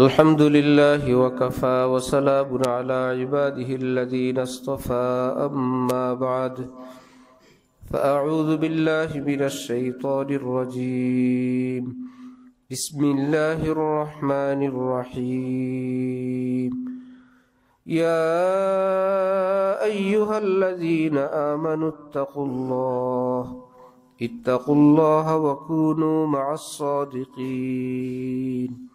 الحمد لله وكفى وسلام على عباده الذين اصطفى أما بعد فأعوذ بالله من الشيطان الرجيم بسم الله الرحمن الرحيم يا أيها الذين آمنوا اتقوا الله اتقوا الله وكونوا مع الصادقين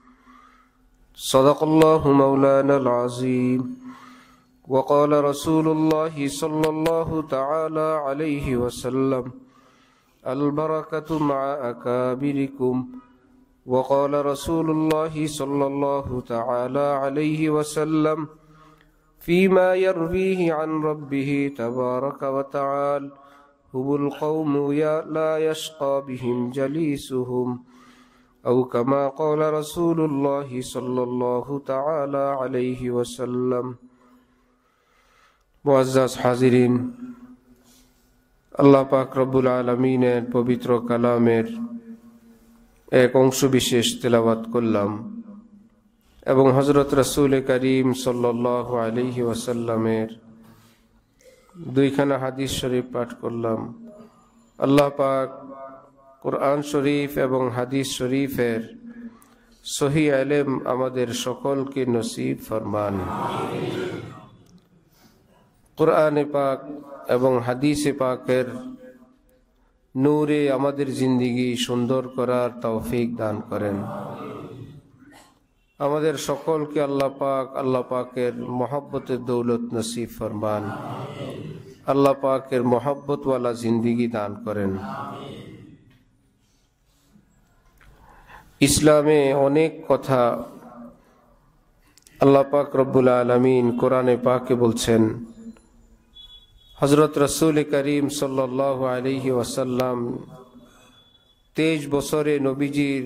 صدق الله مولانا العظيم وقال رسول الله صلى الله تعالى عليه وسلم البركة مع أكابركم وقال رسول الله صلى الله تعالى عليه وسلم فيما يرويه عن ربه تبارك وتعالى هم القوم لا يشقى بهم جليسهم أو كما قال رسول الله صلى الله تعالى عليه وسلم معزز حاضرين আল্লাহ পাক রব্বুল আলমিনের পবিত্র কালামের এক অংশ বিশেষ তেলাবাত করলাম এবং হজরত রসুল করিম সাল্লাহ আলহি ওসাল্লামের দুইখানা হাদিস শরীফ পাঠ করলাম আল্লাহ পাক কোরআন শরীফ এবং হাদিস শরীফের সহি আলেম আমাদের সকলকে নসিব ফরমান কোরআনে পাক এবং হাদিসে পাকের নূরে আমাদের জিন্দিগি সুন্দর করার তৌফিক দান করেন আমাদের সকলকে আল্লাহ পাক আল্লাহ পাকের মহব্বতের দৌলত নসিব ফরমান আল্লাহ পাকের মহব্বতওয়ালা জিন্দিগি দান করেন ইসলামে অনেক কথা আল্লাহ পাক রব্বুল আলমিন কোরআনে পাকে বলছেন হজরত রসুল করিম সাল আলহি ওসাল্লাম তেইশ বছরে নবীজির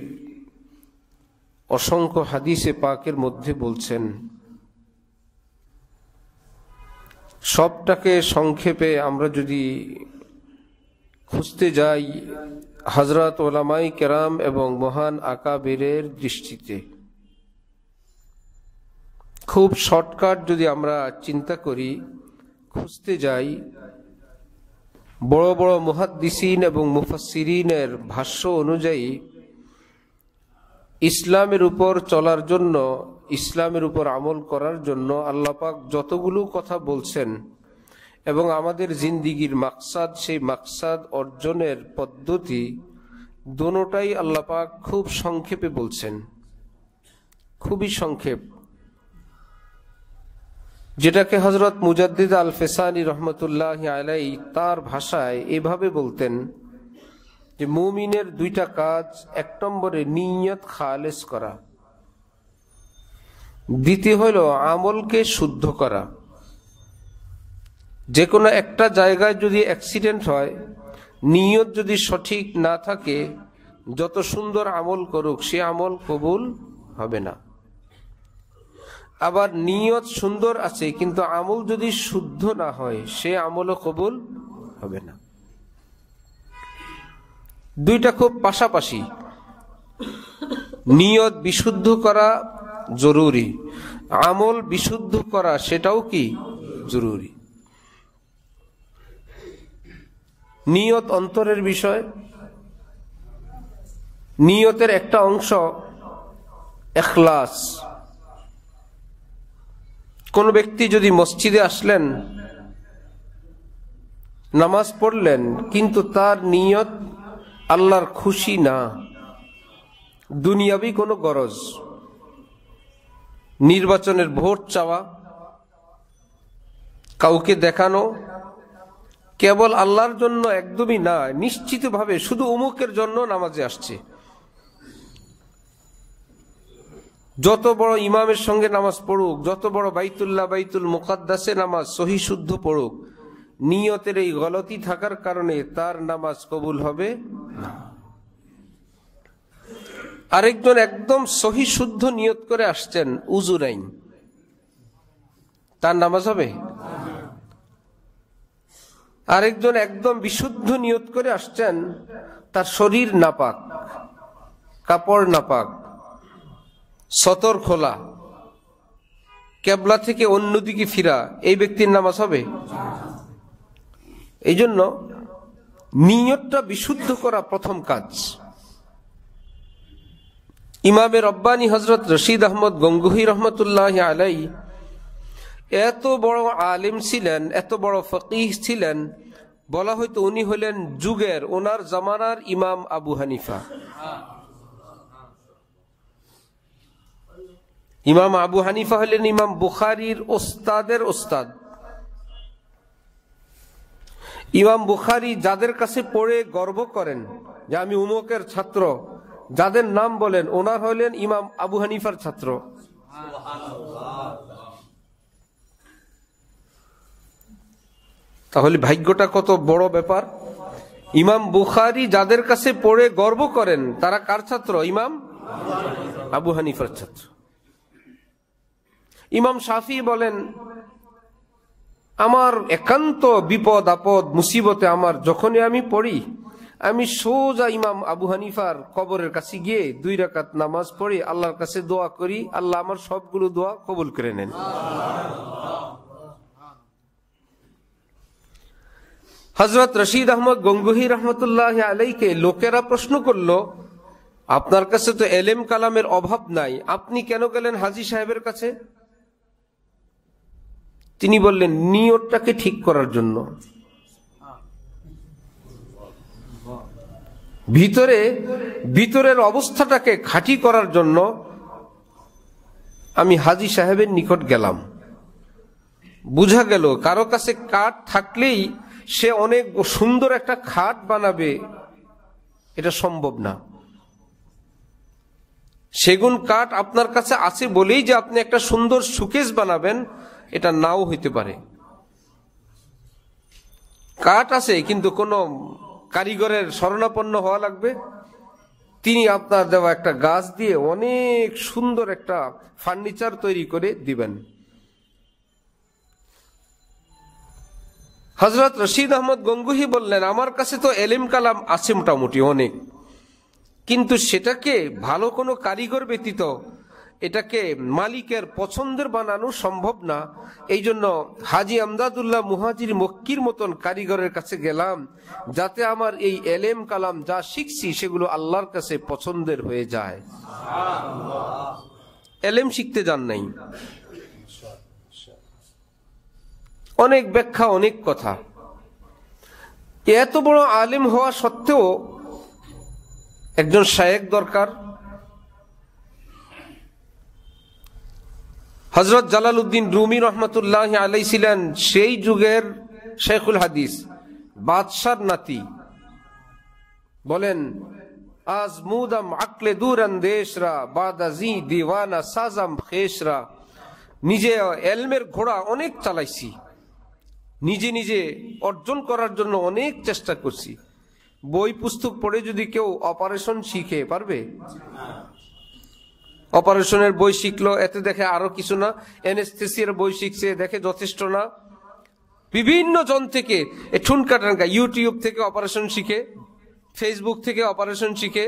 অসংখ্য হাদিসে পাকের মধ্যে বলছেন সবটাকে সংক্ষেপে আমরা যদি খুঁজতে যাই হজরত ওলামাই কেরাম এবং মহান আকাবিরের দৃষ্টিতে খুব শর্টকাট যদি আমরা চিন্তা করি খুঁজতে যাই বড় বড় মহাদ্দিসিন এবং মুফাসিরিনের ভাষ্য অনুযায়ী ইসলামের উপর চলার জন্য ইসলামের উপর আমল করার জন্য আল্লাপাক যতগুলো কথা বলছেন এবং আমাদের জিন্দিগির মাকসাদ সেই মাকসাদ অর্জনের পদ্ধতি দোনোটাই আল্লাপাক খুব সংক্ষেপে বলছেন খুবই সংক্ষেপ যেটাকে হজরত মুজাদ্দিদ আল ফেসানি রহমতুল্লাহ আলাই তার ভাষায় এভাবে বলতেন যে মুমিনের দুইটা কাজ এক নম্বরে নিয়ত খালেস করা দ্বিতীয় হল আমলকে শুদ্ধ করা যে কোনো একটা জায়গায় যদি অ্যাক্সিডেন্ট হয় নিয়ত যদি সঠিক না থাকে যত সুন্দর আমল করুক সে আমল কবুল হবে না আবার নিয়ত সুন্দর আছে কিন্তু আমল যদি শুদ্ধ না হয় সে আমলও কবুল হবে না দুইটা খুব পাশাপাশি নিয়ত বিশুদ্ধ করা জরুরি আমল বিশুদ্ধ করা সেটাও কি জরুরি নিয়ত অন্তরের বিষয় নিয়তের একটা অংশ এখলাস কোন ব্যক্তি যদি মসজিদে আসলেন নামাজ পড়লেন কিন্তু তার নিয়ত আল্লাহর খুশি না দুনিয়াবি কোনো গরজ নির্বাচনের ভোট চাওয়া কাউকে দেখানো কেবল আল্লাহর জন্য একদমই না নিশ্চিতভাবে শুধু অমুকের জন্য নামাজে আসছে যত বড় ইমামের সঙ্গে নামাজ পড়ুক যত বড় বাইতুল্লাহ বাইতুল মোকাদ্দাসে নামাজ সহি শুদ্ধ পড়ুক নিয়তের এই গলতি থাকার কারণে তার নামাজ কবুল হবে আরেকজন একদম সহি শুদ্ধ নিয়ত করে আসছেন উজুরাইন তার নামাজ হবে আরেকজন একদম বিশুদ্ধ নিয়ত করে আসছেন তার শরীর নাপাক কাপড় নাপাক সতর খোলা ক্যাবলা থেকে অন্যদিকে ফিরা এই ব্যক্তির নামাজ হবে এই জন্য নিয়তটা বিশুদ্ধ করা প্রথম কাজ ইমামে রব্বানী হজরত রশিদ আহমদ গঙ্গুহি রহমতুল্লাহ আলাই এত বড় আলিম ছিলেন এত বড় ফকিহ ছিলেন বলা হয়তো উনি হলেন যুগের ওনার জামানার ইমাম আবু হানিফা ইমাম আবু হানিফা হলেন ইমাম বুখারির ওস্তাদের ওস্তাদ ইমাম বুখারি যাদের কাছে পড়ে গর্ব করেন যে আমি উমকের ছাত্র যাদের নাম বলেন ওনার হলেন ইমাম আবু হানিফার ছাত্র তাহলে ভাগ্যটা কত বড় ব্যাপার ইমাম বুখারি যাদের কাছে পড়ে গর্ব করেন তারা কার ছাত্র ইমাম আবু হানিফার ছাত্র ইমাম শাফি বলেন আমার একান্ত বিপদ আপদ মুসিবতে আমার যখনই আমি পড়ি আমি সোজা ইমাম আবু হানিফার কবরের কাছে গিয়ে দুই রাকাত নামাজ পড়ি আল্লাহর কাছে দোয়া করি আল্লাহ আমার সবগুলো দোয়া কবুল করে নেন হজরত রশিদ আহমদ গঙ্গুহি রহমতুল্লাহ আলাইকে লোকেরা প্রশ্ন করল আপনার কাছে তো এলেম কালামের অভাব নাই আপনি কেন গেলেন হাজি সাহেবের কাছে তিনি বললেন নিয়তটাকে ঠিক করার জন্য ভিতরে ভিতরের অবস্থাটাকে খাঁটি করার জন্য আমি হাজি সাহেবের নিকট গেলাম বুঝা গেল কারো কাছে কাঠ থাকলেই সে অনেক সুন্দর একটা খাট বানাবে এটা সম্ভব না সেগুন কাঠ আপনার কাছে আছে বলেই যে আপনি একটা সুন্দর সুকেশ বানাবেন এটা নাও হইতে পারে কাঠ আছে কিন্তু কোনো কারিগরের স্মরণাপন্ন হওয়া লাগবে তিনি আপনার দেওয়া একটা গাছ দিয়ে অনেক সুন্দর একটা ফার্নিচার তৈরি করে দিবেন হজরত রশিদ আহমদ গঙ্গুহি বললেন আমার কাছে তো এলিম কালাম আছে মোটামুটি অনেক কিন্তু সেটাকে ভালো কোনো কারিগর ব্যতীত এটাকে মালিকের পছন্দের বানানো সম্ভব না এই জন্য হাজি আমদাদুল্লাহ মুহাজির মক্কির মতন কারিগরের কাছে গেলাম যাতে আমার এই এলেম কালাম যা শিখছি সেগুলো আল্লাহর কাছে পছন্দের হয়ে যায় এলেম শিখতে যান নাই অনেক ব্যাখ্যা অনেক কথা এত বড় আলিম হওয়া সত্ত্বেও একজন শায়েক দরকার হজরত জালাল উদ্দিন রুমি রহমতুল্লাহ আলাই ছিলেন সেই যুগের শেখুল হাদিস বাদশার নাতি বলেন আজ মুদম আকলে দুরান দেশরা বাদাজি দিওয়ানা সাজাম খেসরা নিজে এলমের ঘোড়া অনেক চালাইছি নিজে নিজে অর্জন করার জন্য অনেক চেষ্টা করছি বই পুস্তক পড়ে যদি কেউ অপারেশন শিখে পারবে অপারেশনের বই শিখলো এতে দেখে আরো কিছু না এনেস্থেসিয়ার বই শিখছে দেখে যথেষ্ট না বিভিন্ন জন থেকে ঠুনকাটানকা ইউটিউব থেকে অপারেশন শিখে ফেসবুক থেকে অপারেশন শিখে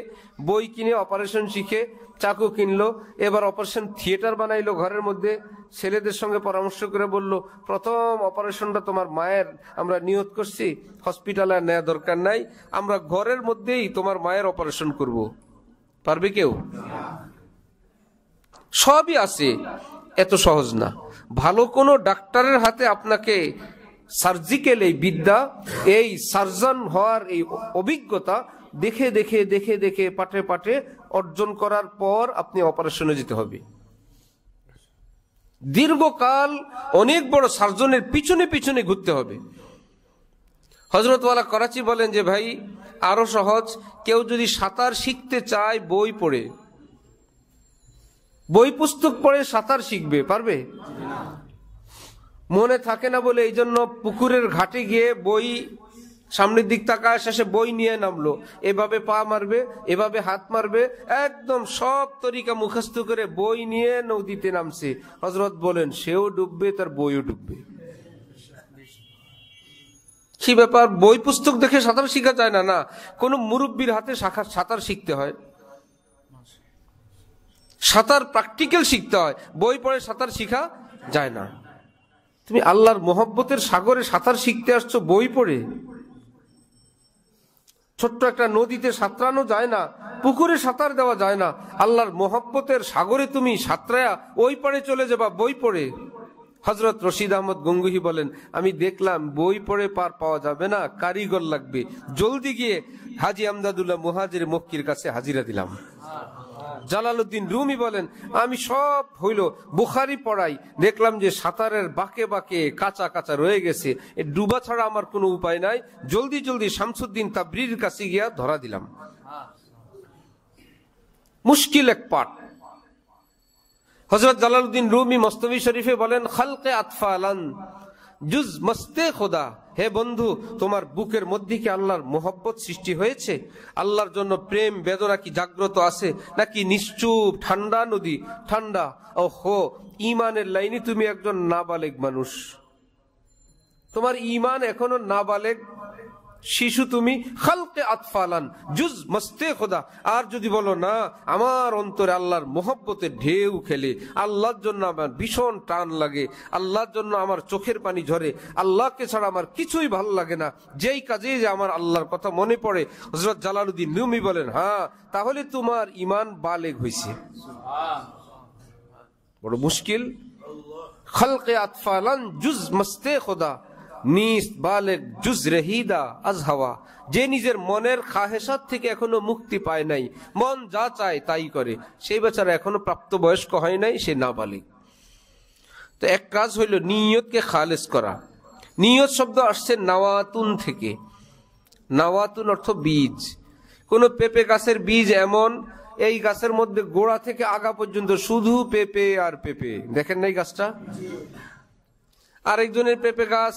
বই কিনে অপারেশন শিখে চাকু কিনলো এবার অপারেশন থিয়েটার বানাইলো ঘরের মধ্যে ছেলেদের সঙ্গে পরামর্শ করে বলল প্রথম অপারেশনটা তোমার মায়ের আমরা নিয়ত করছি হসপিটালে নেওয়া দরকার নাই আমরা ঘরের মধ্যেই তোমার মায়ের অপারেশন করব পারবে কেউ সবই আছে এত সহজ না ভালো কোনো ডাক্তারের হাতে আপনাকে সার্জিক্যাল এই বিদ্যা এই সার্জন হওয়ার এই অভিজ্ঞতা দেখে দেখে দেখে দেখে পাঠে পাঠে অর্জন করার পর আপনি অপারেশনে যেতে হবে দীর্ঘকাল অনেক বড় সার্জনের পিছনে পিছনে ঘুরতে হবে হজরতওয়ালা করাচি বলেন যে ভাই আরো সহজ কেউ যদি সাঁতার শিখতে চায় বই পড়ে বই পুস্তক পড়ে সাঁতার শিখবে পারবে মনে থাকে না বলে এই জন্য পুকুরের ঘাটে গিয়ে বই সামনের দিক তাকায় শেষে বই নিয়ে নামলো এভাবে পা মারবে এভাবে হাত মারবে একদম সব তরিকা মুখস্থ করে বই নিয়ে নদীতে নামছে হজরত বলেন সেও ডুববে তার বইও ডুববে কি ব্যাপার বই পুস্তক দেখে সাঁতার শিখা যায় না না কোনো মুরব্বীর হাতে সাঁতার শিখতে হয় সাঁতার প্র্যাকটিক্যাল শিখতে হয় বই পড়ে সাঁতার শিখা যায় না তুমি আল্লাহর মোহব্বতের সাগরে সাঁতার শিখতে আসছো বই পড়ে ছোট্ট একটা নদীতে সাঁতরানো যায় না পুকুরে সাঁতার দেওয়া যায় না আল্লাহর মোহব্বতের সাগরে তুমি সাঁতরায়া ওই পারে চলে যাবা বই পড়ে হজরত রশিদ আহমদ গঙ্গুহি বলেন আমি দেখলাম বই পড়ে পার পাওয়া যাবে না কারিগর লাগবে জলদি গিয়ে হাজি আমদাদুল্লাহ মুহাজির মক্কির কাছে হাজিরা দিলাম জালালুদ্দিন রুমি বলেন আমি সব হইল বুখারি পড়াই দেখলাম যে সাঁতারের বাঁকে বাঁকে কাঁচা কাঁচা রয়ে গেছে এ ডুবা ছাড়া আমার কোনো উপায় নাই জলদি জলদি শামসুদ্দিন তাবরির কাছে গিয়া ধরা দিলাম মুশকিল এক পাঠ হজরত জালালুদ্দিন রুমি মস্তবি শরীফে বলেন খালকে আতফালান জুজ মস্তে খোদা হে বন্ধু তোমার বুকের মধ্যে কি আল্লাহর মোহব্বত সৃষ্টি হয়েছে আল্লাহর জন্য প্রেম বেদনা কি জাগ্রত আছে নাকি নিশ্চুপ ঠান্ডা নদী ঠান্ডা ও হো ইমানের লাইনে তুমি একজন নাবালেক মানুষ তোমার ইমান এখনো নাবালেক শিশু তুমি খালকে আতফালান জুজ মস্তে খোদা আর যদি বলো না আমার অন্তরে আল্লাহর মোহব্বতে ঢেউ খেলে আল্লাহর জন্য আমার ভীষণ টান লাগে আল্লাহর জন্য আমার চোখের পানি ঝরে আল্লাহকে ছাড়া আমার কিছুই ভাল লাগে না যেই কাজে যে আমার আল্লাহর কথা মনে পড়ে হজরত জালালুদ্দিন নিউমি বলেন হ্যাঁ তাহলে তোমার ইমান বালেগ হয়েছে বড় মুশকিল খালকে আতফালান জুজ মস্তে খোদা নিস বালেক জুজরেহিদা আজ হাওয়া যে নিজের মনের খাহেসাত থেকে এখনো মুক্তি পায় নাই মন যা চায় তাই করে সেই বেচারা এখনো প্রাপ্তবয়স্ক হয় নাই সে না বালিক তো এক কাজ হইল নিয়তকে খালেস করা নিয়ত শব্দ আসছে নাওয়াতুন থেকে নাওয়াতুন অর্থ বীজ কোনো পেঁপে গাছের বীজ এমন এই গাছের মধ্যে গোড়া থেকে আগা পর্যন্ত শুধু পেঁপে আর পেঁপে দেখেন নাই গাছটা আরেকজনের পেঁপে গাছ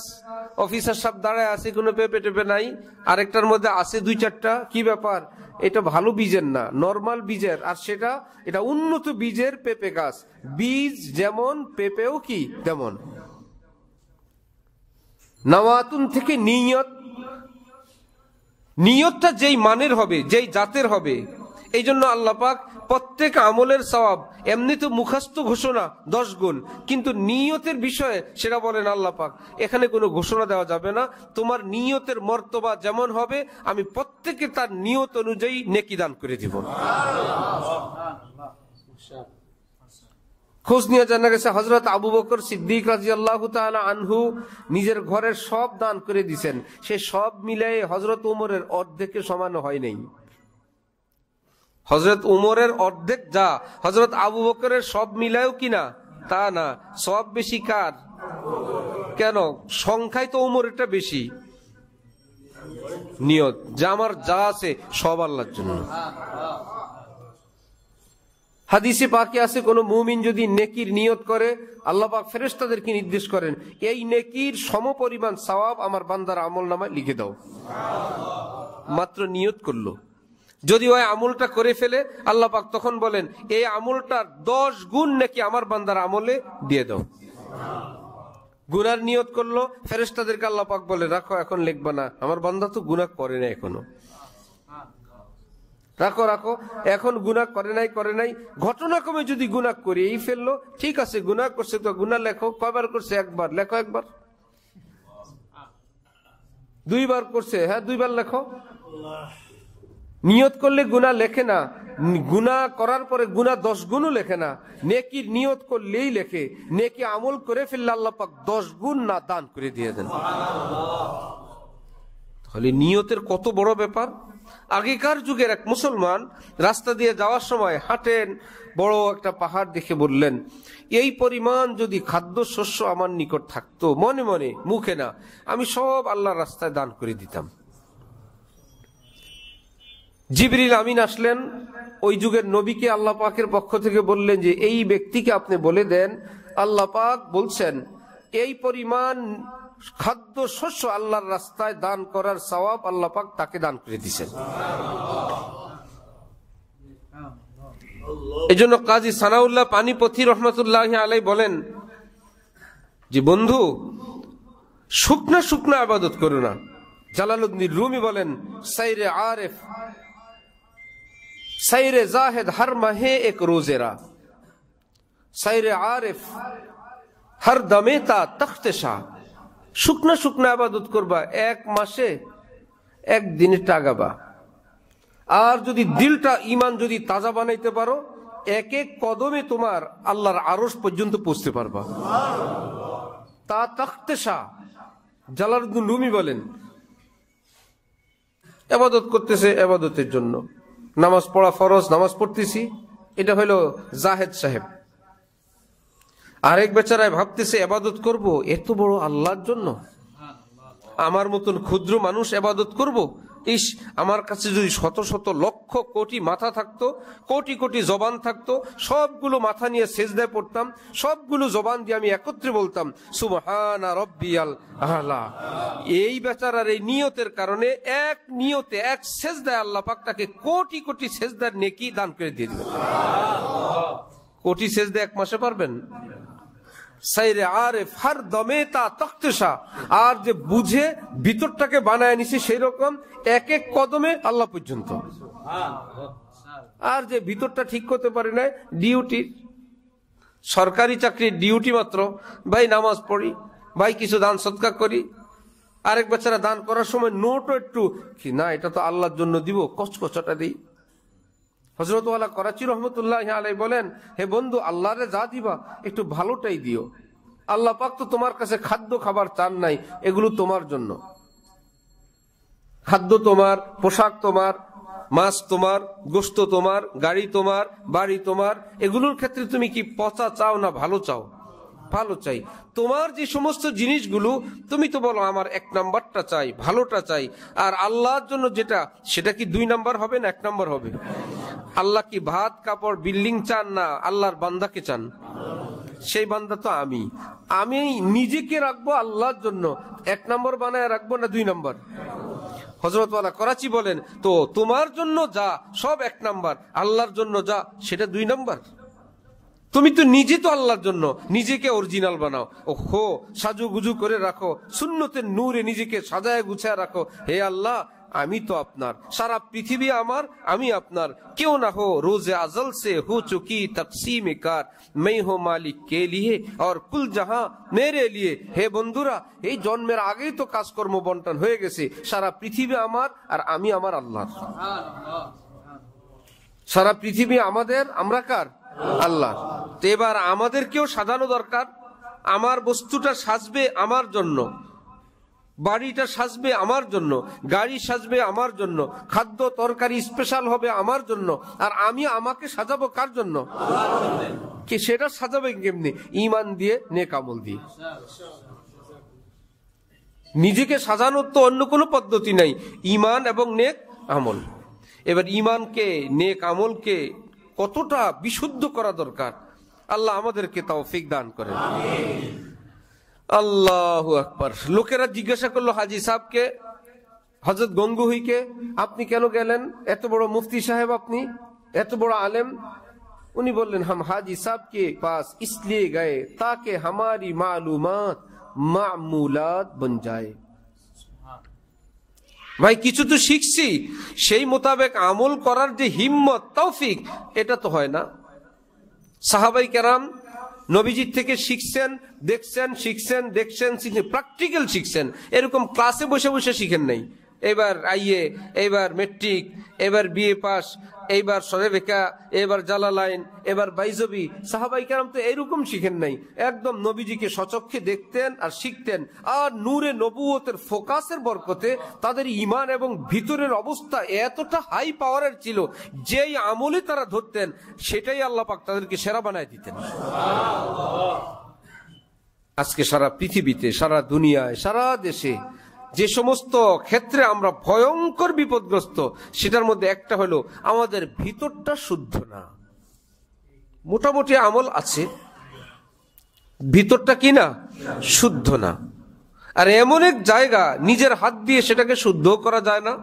অফিসার সাহেব দাঁড়ায় আছে কোনো পেঁপে টেপে নাই আরেকটার মধ্যে আছে দুই চারটা কি ব্যাপার এটা ভালো বীজের না নর্মাল বীজের আর সেটা এটা উন্নত বীজের পেঁপে গাছ বীজ যেমন পেঁপেও কি তেমন নওয়াতুন থেকে নিয়ত নিয়তটা যেই মানের হবে যেই জাতের হবে এই জন্য আল্লাপাক প্রত্যেক আমলের সবাব এমনি তো মুখাস্ত ঘোষণা দশ গুণ কিন্তু নিয়তের বিষয়ে সেটা বলেন আল্লাহ পাক এখানে কোনো ঘোষণা দেওয়া যাবে না তোমার নিয়তের মর্তবা যেমন হবে আমি প্রত্যেকে তার নিয়ত অনুযায়ী নেকি দান করে দিব খোঁজ নিয়ে জানা গেছে হজরত আবু বকর সিদ্দিক রাজি আল্লাহ আনহু নিজের ঘরের সব দান করে দিছেন সে সব মিলে হজরত উমরের অর্ধেকে সমান হয় নাই হজরত উমরের অর্ধেক যা হজরত আবু বকরের সব মিলায়ও কিনা তা না সব বেশি কার কেন সংখ্যায় তো এটা বেশি নিয়ত যা আমার যা আছে সব আল্লাহর জন্য হাদিসে পাকে আছে কোন মুমিন যদি নেকির নিয়ত করে আল্লাহ পাক ফেরেস্তাদেরকে নির্দেশ করেন এই নেকির সমপরিমাণ সওয়াব আমার বান্দার আমল নামায় লিখে দাও মাত্র নিয়ত করলো যদি ওই আমুলটা করে ফেলে আল্লাহ পাক তখন বলেন এই আমুলটার দশ গুণ নাকি আমার বান্দার আমলে দিয়ে দাও গুনার নিয়ত করলো ফেরেস্তাদেরকে আল্লাহ পাক বলে রাখো এখন লিখবে না আমার বান্দা তো গুণা করে না এখনো রাখো রাখো এখন গুণা করে নাই করে নাই ঘটনাক্রমে যদি গুণা এই ফেললো ঠিক আছে গুণা করছে তো গুণা লেখো কয়বার করছে একবার লেখো একবার দুইবার করছে হ্যাঁ দুইবার লেখো নিয়ত করলে গুণা লেখে না গুণা করার পরে গুণা দশ গুণও লেখে না নেকি নিয়ত করলেই লেখে নেকি আমল করে ফেললে আল্লাহ পাক দশ গুণ না দান করে দিয়ে দেন তাহলে নিয়তের কত বড় ব্যাপার আগেকার যুগের এক মুসলমান রাস্তা দিয়ে যাওয়ার সময় হাঁটেন বড় একটা পাহাড় দেখে বললেন এই পরিমাণ যদি খাদ্য শস্য আমার নিকট থাকতো মনে মনে মুখে না আমি সব আল্লাহ রাস্তায় দান করে দিতাম জিবরিল আমিন আসলেন ওই যুগের নবীকে আল্লাহ পাকের পক্ষ থেকে বললেন যে এই ব্যক্তিকে আপনি বলে দেন আল্লাহ পাক বলছেন এই পরিমাণ খাদ্য শস্য আল্লাহর রাস্তায় দান করার সওয়াব আল্লাহ পাক তাকে দান করে দিচ্ছেন এই জন্য কাজী সানাউল্লাহ পানিপথি রহমতুল্লাহ আলাই বলেন যে বন্ধু শুকনা শুকনা আবাদত করো না জালালুদ্দিন রুমি বলেন সাইরে আরেফ सैर जाहिद हर महे एक रोजेरा सैर आरिफ হর দমে তা তখতে শাহ শুকনা শুকনা আবাদত করবা এক মাসে এক দিনে টাগাবা আর যদি দিলটা ইমান যদি তাজা বানাইতে পারো এক এক কদমে তোমার আল্লাহর আরস পর্যন্ত পৌঁছতে পারবা তা তখতে শাহ জালালুদ্দিন রুমি বলেন আবাদত করতেছে আবাদতের জন্য নামাজ পড়া ফরজ নামাজ পড়তেছি এটা হলো জাহেদ সাহেব আরেক বেচারায় ভাবতেছে এবাদত করব এত বড় আল্লাহর জন্য আমার মতন ক্ষুদ্র মানুষ এবাদত করব ইস আমার কাছে যদি শত শত লক্ষ কোটি মাথা থাকতো কোটি কোটি জবান থাকতো সবগুলো মাথা নিয়ে সেজদায় পড়তাম সবগুলো জবান দিয়ে আমি একত্রে বলতাম সুবহানা রব্বিয়াল আহলা এই বেচার আর এই নিয়তের কারণে এক নিয়তে এক সেজদায় আল্লাহ পাক তাকে কোটি কোটি সেজদার নেকি দান করে দিয়ে দিল কোটি সেজদা এক মাসে পারবেন সাইরে আরেফ হার দমে তা তক্তেশা আর যে বুঝে ভিতরটাকে বানায় নিছে সেই রকম এক এক কদমে আল্লাহ পর্যন্ত আর যে ভিতরটা ঠিক করতে পারে না ডিউটি সরকারি চাকরির ডিউটি মাত্র ভাই নামাজ পড়ি ভাই কিছু দান সৎকার করি আরেক বেচারা দান করার সময় নোটও একটু না এটা তো আল্লাহর জন্য দিব কচকচাটা দিই হজরতওয়ালা করাচি রহমতুল্লাহ আলাই বলেন হে বন্ধু রে যা দিবা একটু ভালোটাই দিও আল্লাহ পাক তো তোমার কাছে খাদ্য খাবার চান নাই এগুলো তোমার জন্য খাদ্য তোমার পোশাক তোমার মাছ তোমার গোস্ত তোমার গাড়ি তোমার বাড়ি তোমার এগুলোর ক্ষেত্রে তুমি কি পচা চাও না ভালো চাও ভালো চাই তোমার যে সমস্ত জিনিসগুলো তুমি তো বলো আমার এক নাম্বারটা চাই ভালোটা চাই আর আল্লাহর জন্য যেটা সেটা কি দুই নাম্বার হবে না এক নাম্বার হবে আল্লাহ কি ভাত কাপড় বিল্ডিং চান না আল্লাহর বান্দাকে চান সেই বান্দা তো আমি আমি নিজেকে রাখবো আল্লাহর জন্য এক নম্বর বানায় রাখবো না দুই নম্বর হজরতওয়ালা করাচি বলেন তো তোমার জন্য যা সব এক নাম্বার আল্লাহর জন্য যা সেটা দুই নাম্বার তুমি তো নিজে তো আল্লাহর জন্য নিজেকে অরিজিনাল বানাও হো সাজু গুজু করে রাখো শূন্যতের নূরে নিজেকে সাজায় গুছায় রাখো হে আল্লাহ আমি তো আপনার সারা পৃথিবী আমার আমি আপনার কেউ না হো রোজে আজল সে হো চুকি তকসিম কার মেই হো মালিক কে লিয়ে আর কুল জাহা মেরে লিয়ে হে বন্ধুরা এই জন্মের আগেই তো কাজকর্ম বন্টন হয়ে গেছে সারা পৃথিবী আমার আর আমি আমার আল্লাহ সারা পৃথিবী আমাদের আমরা কার আল্লাহ তো এবার আমাদেরকেও সাজানো দরকার আমার বস্তুটা সাজবে আমার জন্য বাড়িটা সাজবে আমার জন্য গাড়ি সাজবে আমার জন্য খাদ্য তরকারি স্পেশাল হবে আমার জন্য আর আমি আমাকে সাজাবো কার জন্য কে সেটা সাজাবে কেমনি ইমান দিয়ে নেকামল দিয়ে নিজেকে সাজানোর তো অন্য কোনো পদ্ধতি নাই ইমান এবং নেক আমল এবার ইমানকে নেক আমলকে কতটা বিশুদ্ধ করা দরকার আল্লাহ আমাদেরকে তাও ফিক দান করেন আল্লাহ আকবর লোকেরা জিজ্ঞাসা করলো হাজি সাহকে হজরত গঙ্গুহিকে আপনি কেন গেলেন এত বড় মুফতি সাহেব আপনি এত বড় আলেম উনি বললেন হাম হাজি সাহকে পাস ইসলিয়ে গায়ে তাকে হামারি মালুমাত মামুলাত বন যায় ভাই কিছু তো শিখছি সেই মোতাবেক আমল করার যে হিম্মত তৌফিক এটা তো হয় না সাহাবাই কেরাম নবীজির থেকে শিখছেন দেখছেন শিখছেন দেখছেন শিখছেন প্র্যাকটিক্যাল শিখছেন এরকম ক্লাসে বসে বসে শিখেন নাই এবার আইএ এবার মেট্রিক এবার বিএ পাস এইবার সরেবেকা এবার জালালাইন এবার বাইজবি সাহাবাই কারাম তো এইরকম শিখেন নাই একদম নবীজিকে সচক্ষে দেখতেন আর শিখতেন আর নূরে নবুয়তের ফোকাসের বরকতে তাদের ইমান এবং ভিতরের অবস্থা এতটা হাই পাওয়ারের ছিল যেই আমলে তারা ধরতেন সেটাই আল্লাপাক তাদেরকে সেরা বানায় দিতেন আজকে সারা পৃথিবীতে সারা দুনিয়ায় সারা দেশে যে সমস্ত ক্ষেত্রে আমরা ভয়ঙ্কর বিপদগ্রস্ত সেটার মধ্যে একটা হলো আমাদের ভিতরটা শুদ্ধ না মোটামুটি আমল আছে ভিতরটা কি না শুদ্ধ না আর এমন এক জায়গা নিজের হাত দিয়ে সেটাকে শুদ্ধ করা যায় না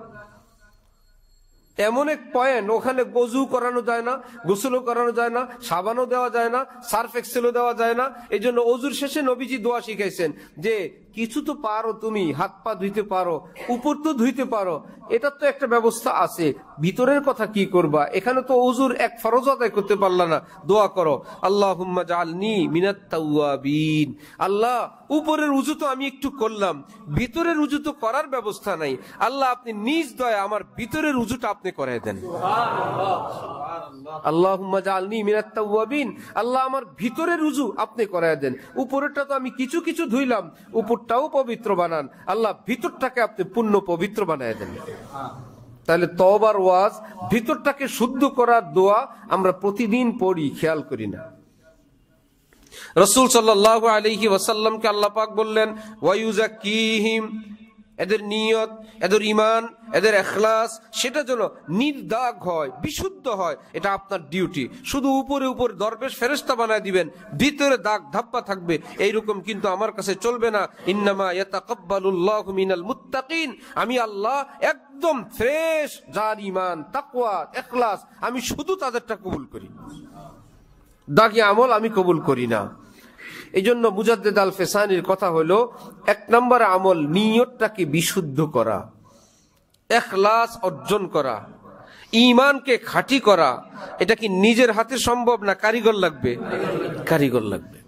এমন এক পয়েন্ট ওখানে গজু করানো যায় না গোসলও করানো যায় না সাবানও দেওয়া যায় না সার্ফ এক্সেলও দেওয়া যায় না এই জন্য অজুর শেষে নবীজি দোয়া শিখাইছেন যে কিছু তো পারো তুমি হাত পা ধুইতে পারো উপর তো ধুইতে পারো এটা তো একটা ব্যবস্থা আছে ভিতরের কথা কি করবা এখানে তো অজুর এক ফরজ আদায় করতে পারলা না দোয়া করো আল্লাহ আল্লাহ উপরের উজু তো আমি একটু করলাম ভিতরের উজু তো করার ব্যবস্থা নাই আল্লাহ আপনি নিজ দয়া আমার ভিতরের উজুটা আপনি করাই দেন আল্লাহ জালনি মিনাত্তাউবিন আল্লাহ আমার ভিতরের উজু আপনি করাই দেন উপরেরটা তো আমি কিছু কিছু ধুইলাম উপর বাহুরটাও পবিত্র বানান আল্লাহ ভিতরটাকে আপনি পূর্ণ পবিত্র বানায় দেন তাহলে তবার ওয়াজ ভিতরটাকে শুদ্ধ করার দোয়া আমরা প্রতিদিন পড়ি খেয়াল করি না রসুল সাল্লাহ আলহি ওয়াসাল্লামকে আল্লাহ পাক বললেন ওয়াইউজা কিহিম এদের নিয়ত এদের ইমান এদের এখলাস সেটা যেন নির্দাগ হয় বিশুদ্ধ হয় এটা আপনার ডিউটি শুধু উপরে উপরে দরবেশ ফেরস্তা বানায় দিবেন ভিতরে দাগ ধাপ্পা থাকবে এইরকম কিন্তু আমার কাছে চলবে না ইন্নামা কব্বালুল্লাহ মিনাল মুত্তাকিন আমি আল্লাহ একদম ফ্রেশ যার ইমান তাকওয়া এখলাস আমি শুধু তাদেরটা কবুল করি দাগি আমল আমি কবুল করি না এই জন্য মুজাদ্দেদ আল ফেসানির কথা হলো এক নম্বর আমল নিয়তটাকে বিশুদ্ধ করা এখলাস অর্জন করা ইমানকে খাঁটি করা এটা কি নিজের হাতে সম্ভব না কারিগর লাগবে কারিগর লাগবে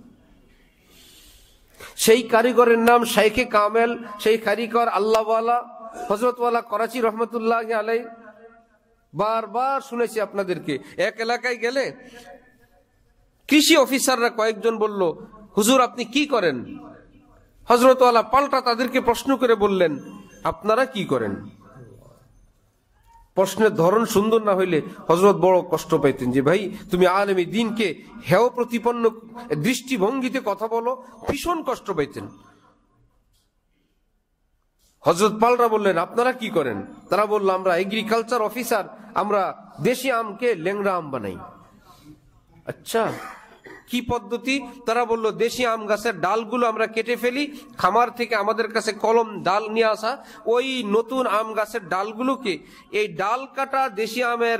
সেই কারিগরের নাম শাইখে কামেল সেই কারিগর আল্লাহওয়ালা হজরতওয়ালা করাচি রহমতুল্লাহ আলাই বারবার শুনেছি আপনাদেরকে এক এলাকায় গেলে কৃষি অফিসাররা কয়েকজন বলল হুজুর আপনি কি করেন হজরতওয়ালা পাল্টা তাদেরকে প্রশ্ন করে বললেন আপনারা কি করেন প্রশ্নের ধরন সুন্দর না হইলে হজরত বড় কষ্ট পাইতেন যে ভাই তুমি আলমী দিনকে হেও প্রতিপন্ন দৃষ্টিভঙ্গিতে কথা বলো ভীষণ কষ্ট পাইতেন হজরত পালরা বললেন আপনারা কি করেন তারা বলল আমরা এগ্রিকালচার অফিসার আমরা দেশি আমকে লেংরা আম বানাই আচ্ছা কি পদ্ধতি তারা বলল দেশি আম গাছের ডালগুলো আমরা কেটে ফেলি খামার থেকে আমাদের কাছে কলম ডাল নিয়ে আসা ওই নতুন আম গাছের ডালগুলোকে এই ডাল কাটা দেশি আমের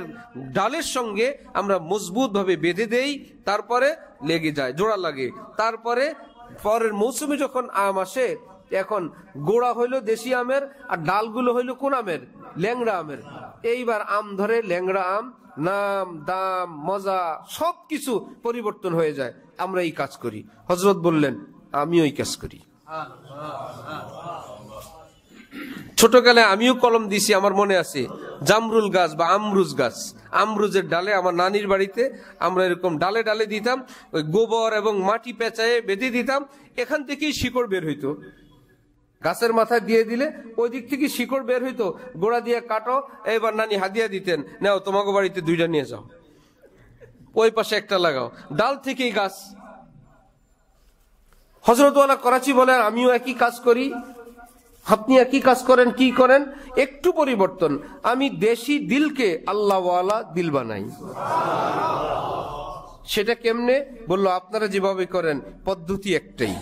ডালের সঙ্গে আমরা মজবুতভাবে বেঁধে দেই তারপরে লেগে যায় জোড়া লাগে তারপরে পরের মৌসুমে যখন আম আসে এখন গোড়া হইলো দেশি আমের আর ডালগুলো হইলো কোন আমের ল্যাংড়া আমের এইবার আম ধরে ল্যাংড়া আম নাম দাম মজা সব কিছু পরিবর্তন হয়ে যায় আমরা এই কাজ করি হজরত বললেন আমিও এই কাজ করি ছোটকালে আমিও কলম দিছি আমার মনে আছে জামরুল গাছ বা আমরুজ গাছ আমরুজের ডালে আমার নানির বাড়িতে আমরা এরকম ডালে ডালে দিতাম ওই গোবর এবং মাটি পেঁচায় বেঁধে দিতাম এখান থেকেই শিকড় বের হইতো গাছের মাথায় দিয়ে দিলে ওই দিক থেকে শিকড় বের হইতো গোড়া দিয়ে কাটো এবার নানি হাদিয়া দিতেন নাও তোমাকে বাড়িতে দুইটা নিয়ে যাও ওই পাশে একটা লাগাও ডাল থেকেই গাছ হজরতওয়ালা করাচি বলেন আমিও একই কাজ করি আপনি একই কাজ করেন কি করেন একটু পরিবর্তন আমি দেশি দিলকে আল্লাহওয়ালা দিল বানাই সেটা কেমনে বললো আপনারা যেভাবে করেন পদ্ধতি একটাই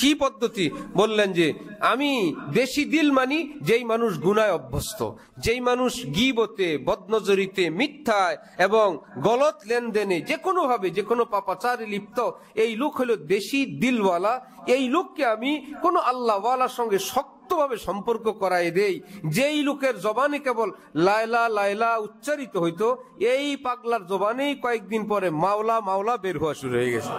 কি পদ্ধতি বললেন যে আমি বেশি দিল মানি যেই মানুষ গুনায় অভ্যস্ত যেই মানুষ গিবতে বদনজরিতে মিথ্যায় এবং গলত লেনদেনে যে কোনোভাবে যে কোনো পাপাচারে লিপ্ত এই লোক হলো বেশি দিলওয়ালা এই লোককে আমি কোনো আল্লাহওয়ালার সঙ্গে শক্ত একান্তভাবে সম্পর্ক করাই দেই যেই লোকের জবানে কেবল লায়লা লায়লা উচ্চারিত হইতো এই পাগলার জবানেই কয়েকদিন পরে মাওলা মাওলা বের হওয়া শুরু হয়ে গেছে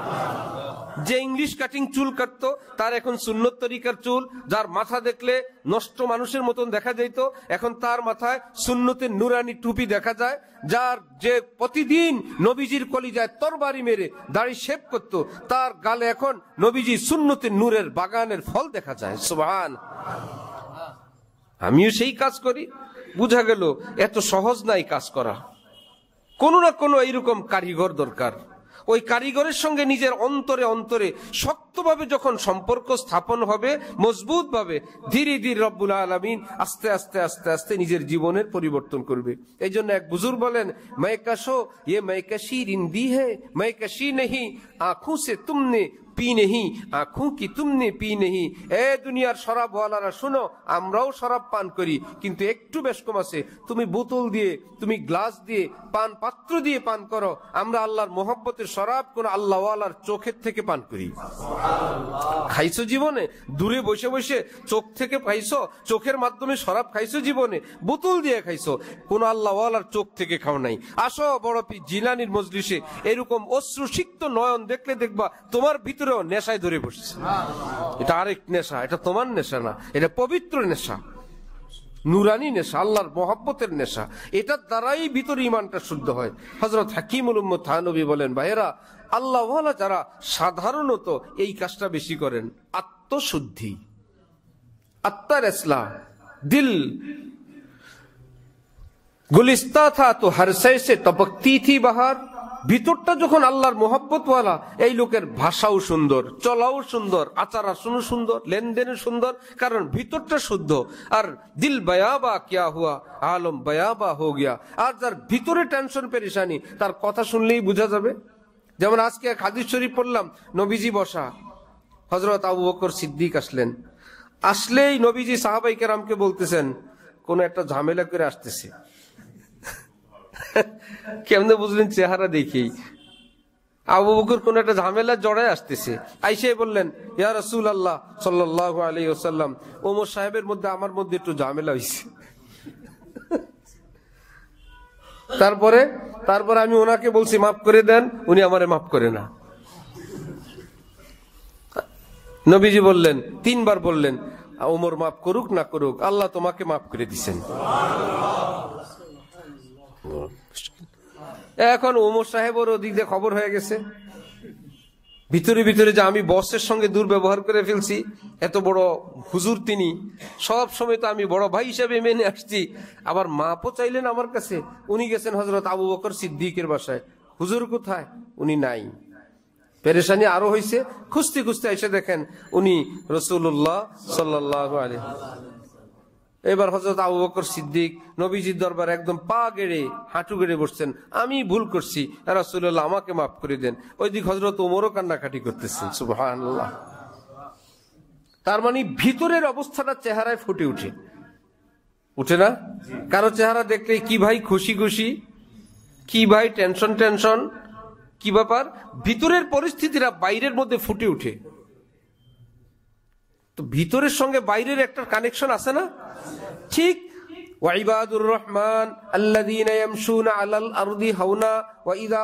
যে ইংলিশ কাটিং চুল কাটতো তার এখন সুন্নত তরিকার চুল যার মাথা দেখলে নষ্ট মানুষের মতন দেখা যাইতো এখন তার মাথায় সুন্নতের নুরানি টুপি দেখা যায় যার যে প্রতিদিন নবীজির কলিজায় তরবারি মেরে দাড়ি সেপ করত তার গালে এখন নবীজি সুন্নতির নূরের বাগানের ফল দেখা যায় সুবাহান আমিও সেই কাজ করি বুঝা গেল এত সহজ নাই কাজ করা কোনো না কোনো এইরকম কারিগর দরকার ওই কারিগরের সঙ্গে নিজের অন্তরে অন্তরে শক্তভাবে যখন সম্পর্ক স্থাপন হবে মজবুতভাবে ধীরে ধীরে রব্বুল আলমিন আস্তে আস্তে আস্তে আস্তে নিজের জীবনের পরিবর্তন করবে এই জন্য এক বুজুর বলেন মায়কাশো ইয়ে মায়কাশি রিন্দি হে মায়কাশি নেহি আঁখু সে তুমনে পি নেহি আঁখু কি তুমনে পি নেহি এ দুনিয়ার শরাব ওয়ালারা শুনো আমরাও শরাব পান করি কিন্তু একটু বেশ কম আছে তুমি বোতল দিয়ে তুমি গ্লাস দিয়ে পান পাত্র দিয়ে পান করো আমরা আল্লাহর মোহব্বতের শরাব কোন আল্লাহ ওয়ালার চোখের থেকে পান করি খাইছো জীবনে দূরে বসে বসে চোখ থেকে পাইছো চোখের মাধ্যমে শরাব খাইছো জীবনে বোতল দিয়ে খাইছো কোন আল্লাহ ওয়ালার চোখ থেকে খাও নাই আসো বড় পি জিলানির মজলিসে এরকম অশ্রুসিক্ত নয়ন দেখলে দেখবা তোমার ভিতরে পবিত্র নেশায় ধরে বসেছে এটা আরেক নেশা এটা তোমার নেশা না এটা পবিত্র নেশা নুরানি নেশা আল্লাহর মহাব্বতের নেশা এটার দ্বারাই ভিতর ইমানটা শুদ্ধ হয় হজরত হাকিমুল থানবী বলেন ভাইয়েরা আল্লাহ যারা সাধারণত এই কাজটা বেশি করেন আত্মশুদ্ধি আত্মার এসলা দিল গুলিস্তা থা তো হরসে সে তপকতি থি বাহার ভিতরটা যখন আল্লাহর মোহাব্বতওয়ালা এই লোকের ভাষাও সুন্দর চলাও সুন্দর আচার আসনও সুন্দর লেনদেনও সুন্দর কারণ ভিতরটা শুদ্ধ আর দিল বায়াবা কিয়া হুয়া আলম বায়াবা হো গিয়া আর যার ভিতরে টেনশন পেরেশানি তার কথা শুনলেই বোঝা যাবে যেমন আজকে এক হাদিস শরীফ পড়লাম নবীজি বসা হজরত আবু বকর সিদ্দিক আসলেন আসলেই নবীজি সাহাবাইকার বলতেছেন কোন একটা ঝামেলা করে আসতেছে কেমনে বুঝলেন চেহারা দেখি আবু বকর কোন একটা ঝামেলা জড়ায় আসতেছে আইসে বললেন ইয়া রসুল আল্লাহ সাল্লাহ আলী ওসাল্লাম ওমর সাহেবের মধ্যে আমার মধ্যে একটু ঝামেলা হয়েছে তারপরে তারপরে আমি ওনাকে বলছি মাফ করে দেন উনি আমারে মাফ করে না নবীজি বললেন তিনবার বললেন ওমর মাফ করুক না করুক আল্লাহ তোমাকে মাফ করে দিছেন এখন ওমর সাহেবের ওদিক দিয়ে খবর হয়ে গেছে ভিতরে ভিতরে যে আমি বসের সঙ্গে দুর্ব্যবহার করে ফেলছি এত বড় হুজুর তিনি সব সময় তো আমি বড় ভাই হিসাবে মেনে আসছি আবার মাপও চাইলেন আমার কাছে উনি গেছেন হজরত আবু বকর সিদ্দিকের বাসায় হুজুর কোথায় উনি নাই পেরেশানি আরো হয়েছে খুঁজতে খুঁজতে এসে দেখেন উনি রসুল্লাহ সাল্লাহ আলী এবার হজরত আবু বকর সিদ্দিক নবীজির দরবার একদম পা গেড়ে হাঁটু গেড়ে বসছেন আমি ভুল করছি রাসুল্লাহ আমাকে মাফ করে দেন ওইদিক হজরত ওমরও কান্নাকাটি করতেছেন সুবাহ তার মানে ভিতরের অবস্থাটা চেহারায় ফুটে উঠে উঠে না কারো চেহারা দেখলে কি ভাই খুশি খুশি কি ভাই টেনশন টেনশন কি ব্যাপার ভিতরের পরিস্থিতিরা বাইরের মধ্যে ফুটে উঠে তো ভিতরের সঙ্গে বাইরের একটা কানেকশন আছে না ঠিক وعباد الرحمن الذين يمشون على الارض হাওনা واذا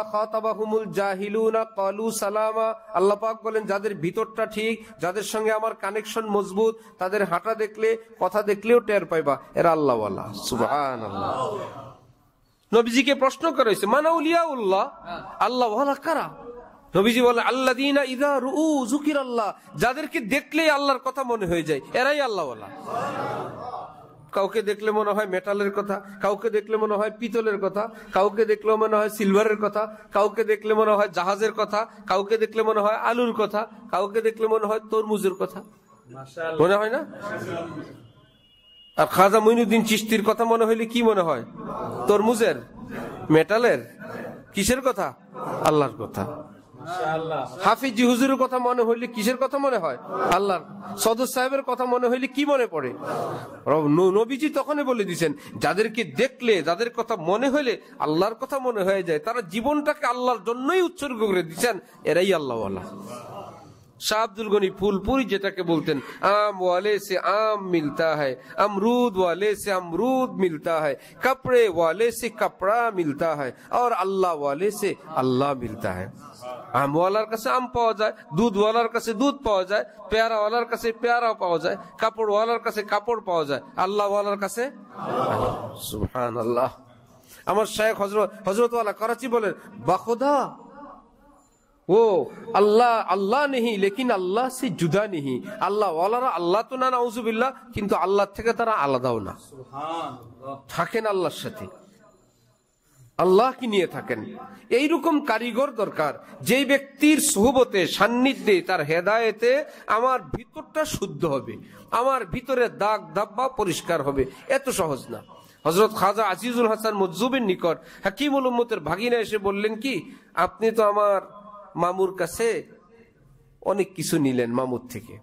বলেন যাদের ভিতরটা ঠিক যাদের সঙ্গে আমার কানেকশন মজবুত তাদের হাঁটা দেখলে কথা দেখলেও টের পাইবা এরা আল্লাহ ওয়ালা সুবহানাল্লাহ নবীজিকে প্রশ্ন করেছে হয়েছে মানাউলিয়া উল্লাহ আল্লাহ ওয়ালা কারা নবীজি বলে আল্লাহ দিনা ইদা রু জুকির আল্লাহ যাদেরকে দেখলেই আল্লাহর কথা মনে হয়ে যায় এরাই আল্লাহ কাউকে দেখলে মনে হয় মেটালের কথা কাউকে দেখলে মনে হয় পিতলের কথা কাউকে দেখলে মনে হয় সিলভারের কথা কাউকে দেখলে মনে হয় জাহাজের কথা কাউকে দেখলে মনে হয় আলুর কথা কাউকে দেখলে মনে হয় তরমুজের কথা মনে হয় না আর খাজা মইনুদ্দিন চিস্তির কথা মনে হইলে কি মনে হয় তরমুজের মেটালের কিসের কথা আল্লাহর কথা হাফিজি হুজুরের কথা মনে হইলে কিসের কথা মনে হয় আল্লাহর সদর সাহেবের কথা মনে হইলে কি মনে পড়ে নবীজি তখনই বলে দিচ্ছেন যাদেরকে দেখলে যাদের কথা মনে হইলে আল্লাহর কথা মনে হয়ে যায় তারা জীবনটাকে আল্লাহর জন্যই উৎসর্গ করে দিচ্ছেন এরাই আল্লাহ আল্লাহ শাহ গনি ফুলপুরি যেটাকে বলতেন আম ওয়ালে সে আম মিলতা হয় আমরুদ ওয়ালে সে আমরুদ মিলতা হয় कपड़े वाले से कपड़ा मिलता है और अल्लाह वाले से আল্লাহ মিলতা হয় আমওয়ালার কাছে আম পাওয়া যায় দুধওয়ালার কাছে দুধ পাওয়া যায় পেয়ারাওয়ালার কাছে পেয়ারা পাওয়া যায় কাপড়ওয়ালার কাছে কাপড় পাওয়া যায় আল্লাহওয়ালার কাছে সুহান আল্লাহ আমার শেখ হজরত হজরতওয়ালা করাচি বলেন বাখোদা ও আল্লাহ আল্লাহ নেহি লেকিন আল্লাহ সে জুদা নেহি আল্লাহ ওয়ালারা আল্লাহ তো না নাউজুবিল্লাহ কিন্তু আল্লাহ থেকে তারা আলাদাও না থাকেন আল্লাহর সাথে আল্লাহ কি নিয়ে থাকেন এই রকম কারিগর দরকার যে ব্যক্তির সহবতে সান্নিধ্যে তার হেদায়েতে আমার ভিতরটা শুদ্ধ হবে আমার ভিতরে দাগ দাব্বা পরিষ্কার হবে এত সহজ না হজরত খাজা আজিজুল হাসান মজুবের নিকট হাকিমুল উম্মতের ভাগিনা এসে বললেন কি আপনি তো আমার মামুর কাছে অনেক কিছু নিলেন মামুর থেকে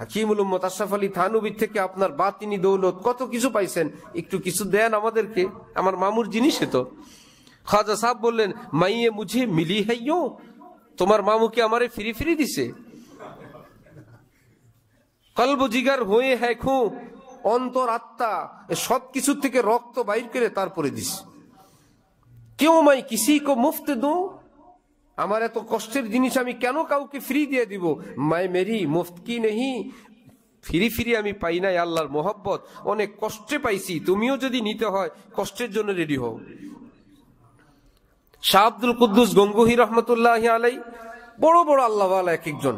হাকিমুল উম্মত আশরাফ আলী থানুবির থেকে আপনার বাতিনি দৌলত কত কিছু পাইছেন একটু কিছু দেন আমাদেরকে আমার মামুর জিনিস তো খাজা সাহেব বললেন মাইয়ে মুঝে মিলি হাইও তোমার মামুকে আমারে ফিরি ফিরি দিছে কলব জিগার হয়ে হ্যাঁ খু অন্তর আত্মা সব কিছুর থেকে রক্ত বাইর করে তারপরে দিস কেউ মাই কিসি কো মুফত দো আমার এত কষ্টের জিনিস আমি কেন কাউকে ফ্রি দিয়ে দিব মাই মেরি মুফত কি নেহি ফিরি ফিরি আমি পাই নাই আল্লাহর মোহব্বত অনেক কষ্টে পাইছি তুমিও যদি নিতে হয় কষ্টের জন্য রেডি হও শাহ আব্দুল কুদ্দুস গঙ্গুহি রহমতুল্লাহ আলাই বড় বড় আল্লাহওয়ালা এক একজন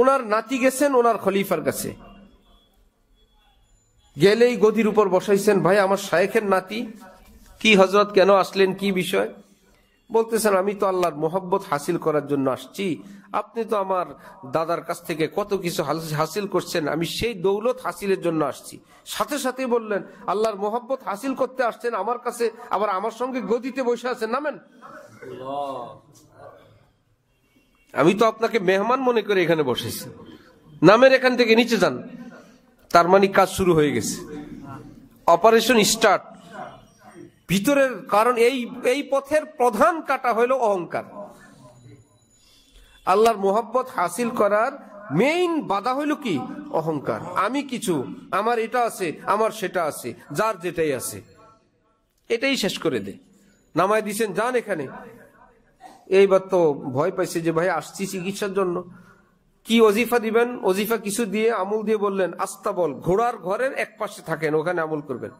ওনার নাতি গেছেন ওনার খলিফার কাছে গেলেই গদির উপর বসাইছেন ভাই আমার শায়েখের নাতি কি হজরত কেন আসলেন কি বিষয় বলতেছেন আমি তো আল্লাহর মোহব্বত হাসিল করার জন্য আসছি আপনি তো আমার দাদার কাছ থেকে কত কিছু হাসিল করছেন আমি সেই দৌলত হাসিলের জন্য আসছি সাথে সাথে বললেন আল্লাহর মোহব্বত হাসিল করতে আসছেন আমার কাছে আবার আমার সঙ্গে গদিতে বসে আছেন নামেন আমি তো আপনাকে মেহমান মনে করে এখানে বসেছি নামের এখান থেকে নিচে যান তার মানে কাজ শুরু হয়ে গেছে অপারেশন স্টার্ট ভিতরের কারণ এই এই পথের প্রধান কাটা হলো অহংকার আল্লাহর মোহাব্বত হাসিল করার মেইন বাধা হইল কি অহংকার আমি কিছু আমার এটা আছে আমার সেটা আছে যার যেটাই আছে এটাই শেষ করে দে নামায় দিছেন যান এখানে এইবার তো ভয় পাইছে যে ভাই আসছি চিকিৎসার জন্য কি অজিফা দিবেন অজিফা কিছু দিয়ে আমুল দিয়ে বললেন আস্তা বল ঘোড়ার ঘরের এক পাশে থাকেন ওখানে আমুল করবেন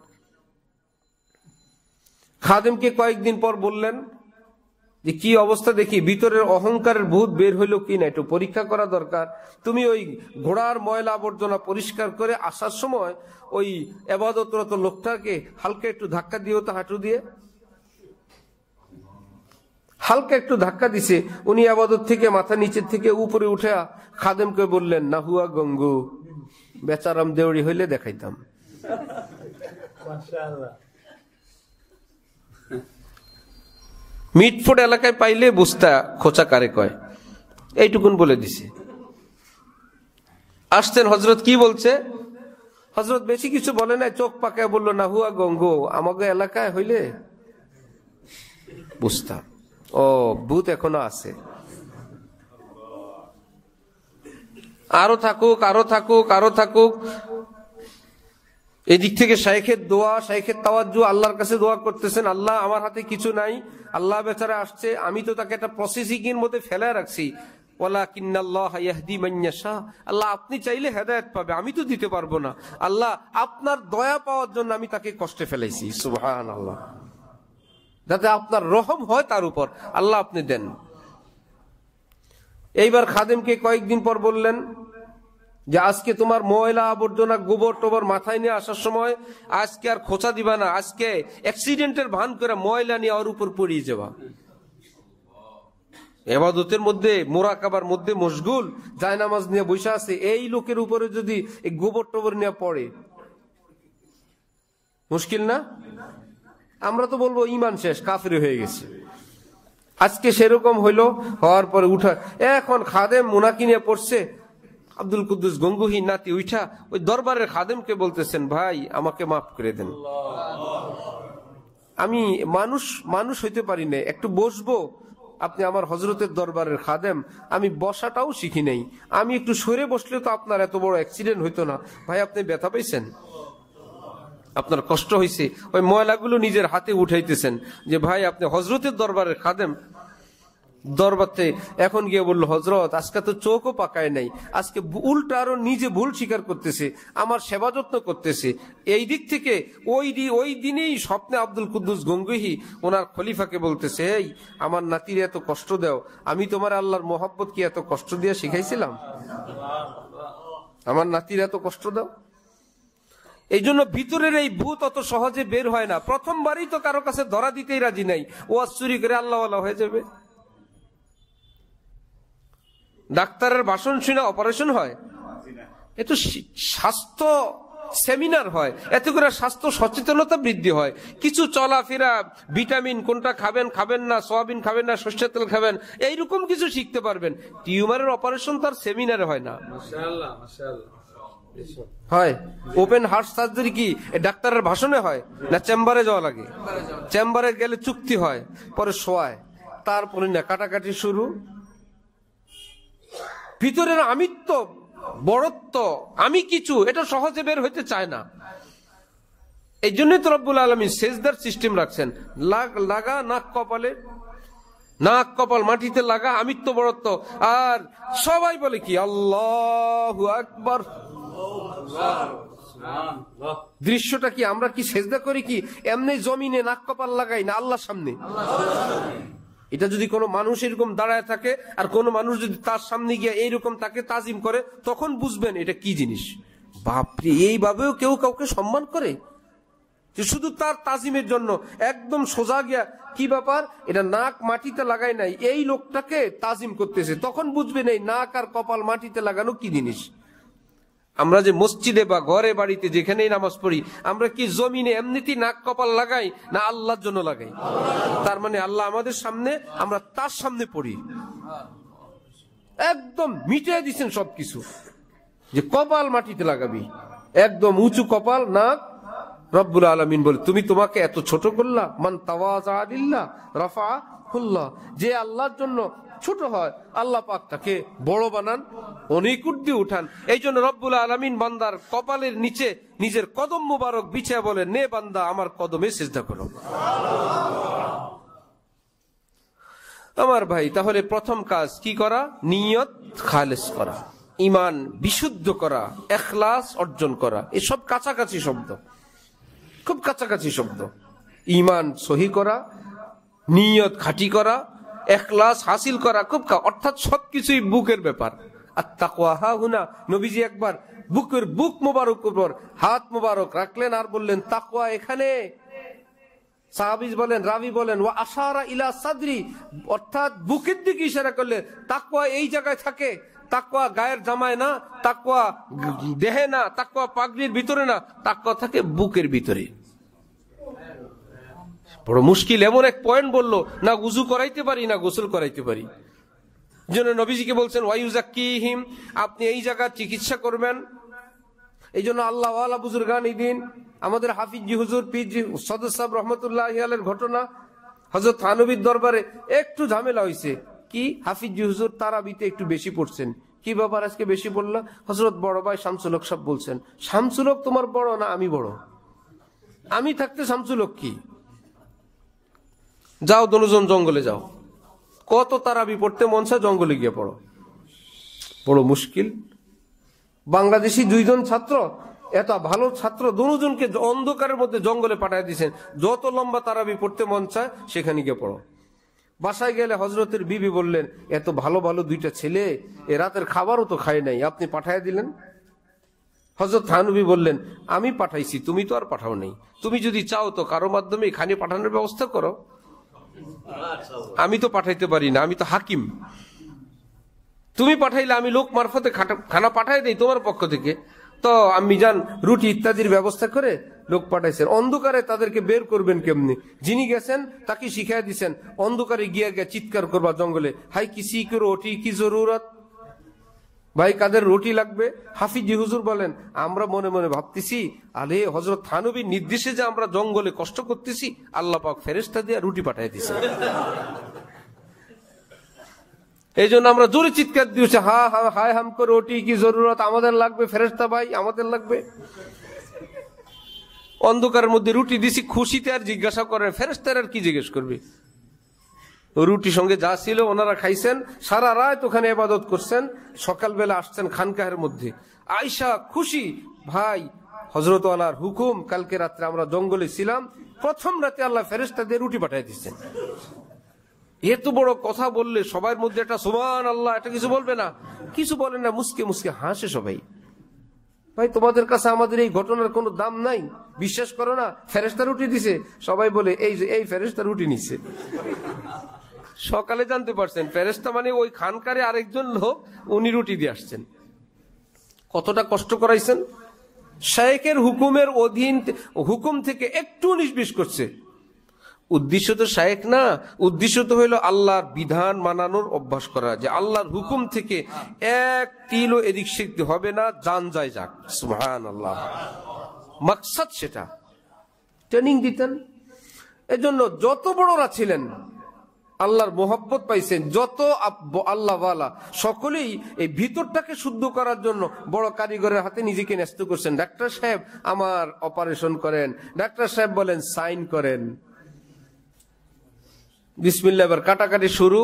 খাদেমকে কয়েকদিন পর বললেন যে কি অবস্থা দেখি ভিতরের অহংকারের ভূত বের হইলো কি না একটু পরীক্ষা করা দরকার তুমি ওই ঘোড়ার ময়লা আবর্জনা পরিষ্কার করে আসার সময় ওই এবাদতরত লোকটাকে হালকা একটু ধাক্কা দিও তো হাঁটু দিয়ে হালকা একটু ধাক্কা দিছে উনি আবাদত থেকে মাথা নিচের থেকে উপরে উঠে খাদেমকে বললেন না হুয়া গঙ্গু বেচারাম দেউড়ি হইলে দেখাইতাম মিটফোর্ড এলাকায় পাইলে বুস্তা খোঁচা কারে কয় এইটুকুন বলে দিছে আসছেন হজরত কি বলছে হজরত বেশি কিছু বলে নাই চোখ পাকায় বললো না হুয়া গঙ্গ আমাকে এলাকায় হইলে বুঝতাম ও ভূত এখনো আছে আরো থাকুক আরো থাকুক আরো থাকুক এদিক থেকে শাইখের দোয়া শাইখের তাওয়াজ্জু আল্লাহর কাছে দোয়া করতেছেন আল্লাহ আমার হাতে কিছু নাই আল্লাহ বেচারা আসছে আমি তো তাকে একটা প্রসেসিং এর মধ্যে ফেলে রাখছি আল্লাহ আপনি চাইলে হেদায়ত পাবে আমি তো দিতে পারবো না আল্লাহ আপনার দয়া পাওয়ার জন্য আমি তাকে কষ্টে ফেলাইছি সুহান আল্লাহ যাতে আপনার রহম হয় তার উপর আল্লাহ আপনি দেন এইবার খাদেমকে কয়েকদিন পর বললেন যে আজকে তোমার ময়লা আবর্জনা গোবর টোবর মাথায় নিয়ে আসার সময় আজকে আর খোঁচা দিবা না আজকে অ্যাক্সিডেন্টের ভান করে ময়লা নিয়ে ওর উপর পড়িয়ে যাবা এবাদতের মধ্যে মোরাকাবার মধ্যে মশগুল জায়নামাজ নিয়ে বসে আছে এই লোকের উপরে যদি এই গোবর টোবর নিয়ে পড়ে মুশকিল না আমরা তো বলবো ইমান শেষ কাফির হয়ে গেছে আজকে সেরকম হইলো হওয়ার পরে উঠা এখন খাদে মোনাকি নিয়ে পড়ছে আব্দুল কুদ্দুস গঙ্গুহী নাতি উঠা ওই দরবারের খাদেমকে বলতেছেন ভাই আমাকে মাফ করে দেন আমি মানুষ মানুষ হইতে পারি না একটু বসবো আপনি আমার হজরতের দরবারের খাদেম আমি বসাটাও শিখি নাই আমি একটু সরে বসলে তো আপনার এত বড় অ্যাক্সিডেন্ট হইতো না ভাই আপনি ব্যথা পাইছেন আপনার কষ্ট হয়েছে ওই ময়লাগুলো নিজের হাতে উঠাইতেছেন যে ভাই আপনি হজরতের দরবারের খাদেম দরবারতে এখন গিয়ে বললো হজরত আজকে তো চোখও পাকায় নাই আজকে উল্টা আরো নিজে ভুল স্বীকার করতেছে আমার সেবা যত্ন করতেছে এই দিক থেকে ওই ওই দিনেই স্বপ্নে আব্দুল কুদ্দুস গঙ্গহি ওনার খলিফাকে বলতেছে এই আমার নাতির এত কষ্ট দেও আমি তোমার আল্লাহর মোহাব্বত কি এত কষ্ট দিয়ে শিখাইছিলাম আমার নাতির এত কষ্ট দাও এই জন্য ভিতরের এই ভূত অত সহজে বের হয় না প্রথমবারই তো কারো কাছে ধরা দিতেই রাজি নাই ও চুরি করে আল্লাহ হয়ে যাবে ডাক্তারের বাসন শুনে অপারেশন হয় এ তো স্বাস্থ্য সেমিনার হয় এতে করে স্বাস্থ্য সচেতনতা বৃদ্ধি হয় কিছু চলাফেরা ভিটামিন কোনটা খাবেন খাবেন না সোয়াবিন খাবেন না সর্ষের তেল খাবেন এইরকম কিছু শিখতে পারবেন টিউমারের অপারেশন তার সেমিনারে হয় না হয় ওপেন হার্ট সার্জারি কি ডাক্তারের ভাষণে হয় না চেম্বারে যাওয়া লাগে চেম্বারে গেলে চুক্তি হয় পরে শোয়ায় তারপরে না কাটাকাটি শুরু ভিতরের আমিত্ব বড়ত্ব আমি কিছু এটা সহজে বের হইতে চায় না এই জন্যই তো রব্বুল আলমী সেজদার সিস্টেম রাখছেন লাগা নাক কপালে নাক কপাল মাটিতে লাগা আমিত্ব বড়ত্ব আর সবাই বলে কি আল্লাহ একবার দৃশ্যটা কি আমরা কি সেজদা করি কি এমনি জমিনে নাক কপাল লাগাই না আল্লাহ সামনে এটা যদি কোনো মানুষ এরকম দাঁড়ায় থাকে আর কোনো মানুষ যদি তার সামনে গিয়ে এইরকম তাকে তাজিম করে তখন বুঝবেন এটা কি জিনিস বাপরে এইভাবেও কেউ কাউকে সম্মান করে যে শুধু তার তাজিমের জন্য একদম সোজা গিয়া কি ব্যাপার এটা নাক মাটিতে লাগাই নাই এই লোকটাকে তাজিম করতেছে তখন বুঝবেন এই নাক আর কপাল মাটিতে লাগানো কি জিনিস আমরা যে মসজিদে বা ঘরে বাড়িতে যেখানেই নামাজ পড়ি আমরা কি জমিনে এমনিতে নাক কপাল লাগাই না আল্লাহর জন্য লাগাই তার মানে আল্লাহ আমাদের সামনে আমরা তার সামনে পড়ি একদম মিটিয়ে দিচ্ছেন সবকিছু যে কপাল মাটিতে লাগাবি একদম উঁচু কপাল নাক রব্বুল আলমিন বলে তুমি তোমাকে এত ছোট করলা মান তাওয়াজ রাফা খুল্লা যে আল্লাহর জন্য ছোট হয় আল্লাহ পাক তাকে বড় বানান অনেকুট উঠান এই জন্য রব্বুল আলমিন বান্দার কপালের নিচে নিজের কদম মুবারক বিছা বলে নে বান্দা আমার কদমে চেষ্টা করো আমার ভাই তাহলে প্রথম কাজ কি করা নিয়ত খালেস করা ইমান বিশুদ্ধ করা এখলাস অর্জন করা এসব কাছাকাছি শব্দ খুব কাছাকাছি শব্দ ইমান সহি করা নিয়ত খাটি করা এখলাস হাসিল করা খুব অর্থাৎ সবকিছুই বুকের ব্যাপার আর তাকুয়া হা হুনা নবীজি একবার বুকের বুক মোবারক উপর হাত মোবারক রাখলেন আর বললেন তাকুয়া এখানে সাহাবিজ বলেন রাবি বলেন ও আশারা ইলা সাদরি অর্থাৎ বুকের দিকে ইশারা করলেন তাকুয়া এই জায়গায় থাকে তাকুয়া গায়ের জামায় না তাকুয়া দেহে না তাকুয়া পাগড়ির ভিতরে না তাকুয়া থাকে বুকের ভিতরে বড় মুশকিল এমন এক পয়েন্ট বলল না উজু করাইতে পারি না গোসল করাইতে পারি জন্য নবীজিকে বলছেন হিম আপনি এই জায়গা চিকিৎসা করবেন এই জন্য আল্লাহ গান এই দিন আমাদের হাফিজি হুজুর পিজি সদর রহমতুল্লাহ আলের ঘটনা হজরত থানবীর দরবারে একটু ঝামেলা হয়েছে কি হাফিজি হুজুর তারাবিতে একটু বেশি পড়ছেন কি ব্যাপার আজকে বেশি বললা হজরত বড় ভাই শামসুলক সব বলছেন শামসুলক তোমার বড় না আমি বড় আমি থাকতে শামসুলক কি যাও দনুজন জঙ্গলে যাও কত তারাবি পড়তে মন চায় জঙ্গলে গিয়ে পড়ো বড় মুশকিল বাংলাদেশি দুইজন ছাত্র এত ভালো ছাত্র দুজনকে অন্ধকারের মধ্যে জঙ্গলে পাঠিয়ে দিয়েছেন যত লম্বা তারাবি পড়তে মন চায় সেখানে গিয়ে পড়ো বাসায় গেলে হজরতের বিবি বললেন এত ভালো ভালো দুইটা ছেলে এ রাতের খাবারও তো খায় নাই আপনি পাঠায় দিলেন হজরত থানবি বললেন আমি পাঠাইছি তুমি তো আর পাঠাও নাই তুমি যদি চাও তো কারো মাধ্যমে এখানে পাঠানোর ব্যবস্থা করো Mm-hmm. আমি তো পাঠাইতে পারি না আমি তো হাকিম তুমি পাঠাইলে আমি লোক মারফতে খানা পাঠাই দিই তোমার পক্ষ থেকে তো আমি যান রুটি ইত্যাদির ব্যবস্থা করে লোক পাঠাইছেন অন্ধকারে তাদেরকে বের করবেন কেমনি যিনি গেছেন তাকে শিখাই দিছেন অন্ধকারে গিয়া গিয়া চিৎকার করবা জঙ্গলে হাই কি করো ওটি কি জরুরত ভাই কাদের রুটি লাগবে হাফিজি হুজুর বলেন আমরা মনে মনে ভাবতেছি আরে হজরত থানবী নির্দেশে যে আমরা জঙ্গলে কষ্ট করতেছি আল্লাহ পাক ফেরেস্তা দিয়ে রুটি পাঠাই দিছে এই জন্য আমরা জোরে চিৎকার দিয়েছি হা হা হায় করে রুটি কি জরুরত আমাদের লাগবে ফেরেস্তা ভাই আমাদের লাগবে অন্ধকারের মধ্যে রুটি দিছি খুশিতে আর জিজ্ঞাসা করে ফেরেস্তার আর কি জিজ্ঞেস করবে রুটি সঙ্গে যা ছিল ওনারা খাইছেন সারা রাত ওখানে আবাদত করছেন সকালবেলা আসছেন খানকাহের মধ্যে আয়সা খুশি ভাই হজরত আলার হুকুম কালকে রাত্রে আমরা জঙ্গলে ছিলাম প্রথম রাতে আল্লাহ দিয়ে রুটি পাঠিয়ে দিচ্ছেন এত বড় কথা বললে সবার মধ্যে একটা সোমান আল্লাহ এটা কিছু বলবে না কিছু বলে না মুসকে মুসকে হাসে সবাই ভাই তোমাদের কাছে আমাদের এই ঘটনার কোনো দাম নাই বিশ্বাস করো না ফেরেস্তা রুটি দিছে সবাই বলে এই যে এই ফেরেস্তা রুটি নিছে সকালে জানতে পারছেন ফেরেস্তা মানে ওই খানকারে আরেকজন লোক উনি রুটি দিয়ে আসছেন কতটা কষ্ট করাইছেন শেখের হুকুমের অধীন হুকুম থেকে একটু নিষবিষ করছে উদ্দেশ্য তো শেখ না উদ্দেশ্য তো হইল আল্লাহর বিধান মানানোর অভ্যাস করা যে আল্লাহর হুকুম থেকে এক কিলো এদিক সেদিক হবে না যান যায় যাক সুহান আল্লাহ মাকসাদ সেটা ট্রেনিং দিতেন এজন্য যত বড়রা ছিলেন আল্লাহর মোহাব্বত পাইছেন যত আল্লাহ সকলেই এই ভিতরটাকে শুদ্ধ করার জন্য বড় কারিগরের হাতে নিজেকে ন্যস্ত করছেন ডাক্তার সাহেব আমার অপারেশন করেন ডাক্তার সাহেব বলেন সাইন করেন বিসমিল্লা এবার কাটাকাটি শুরু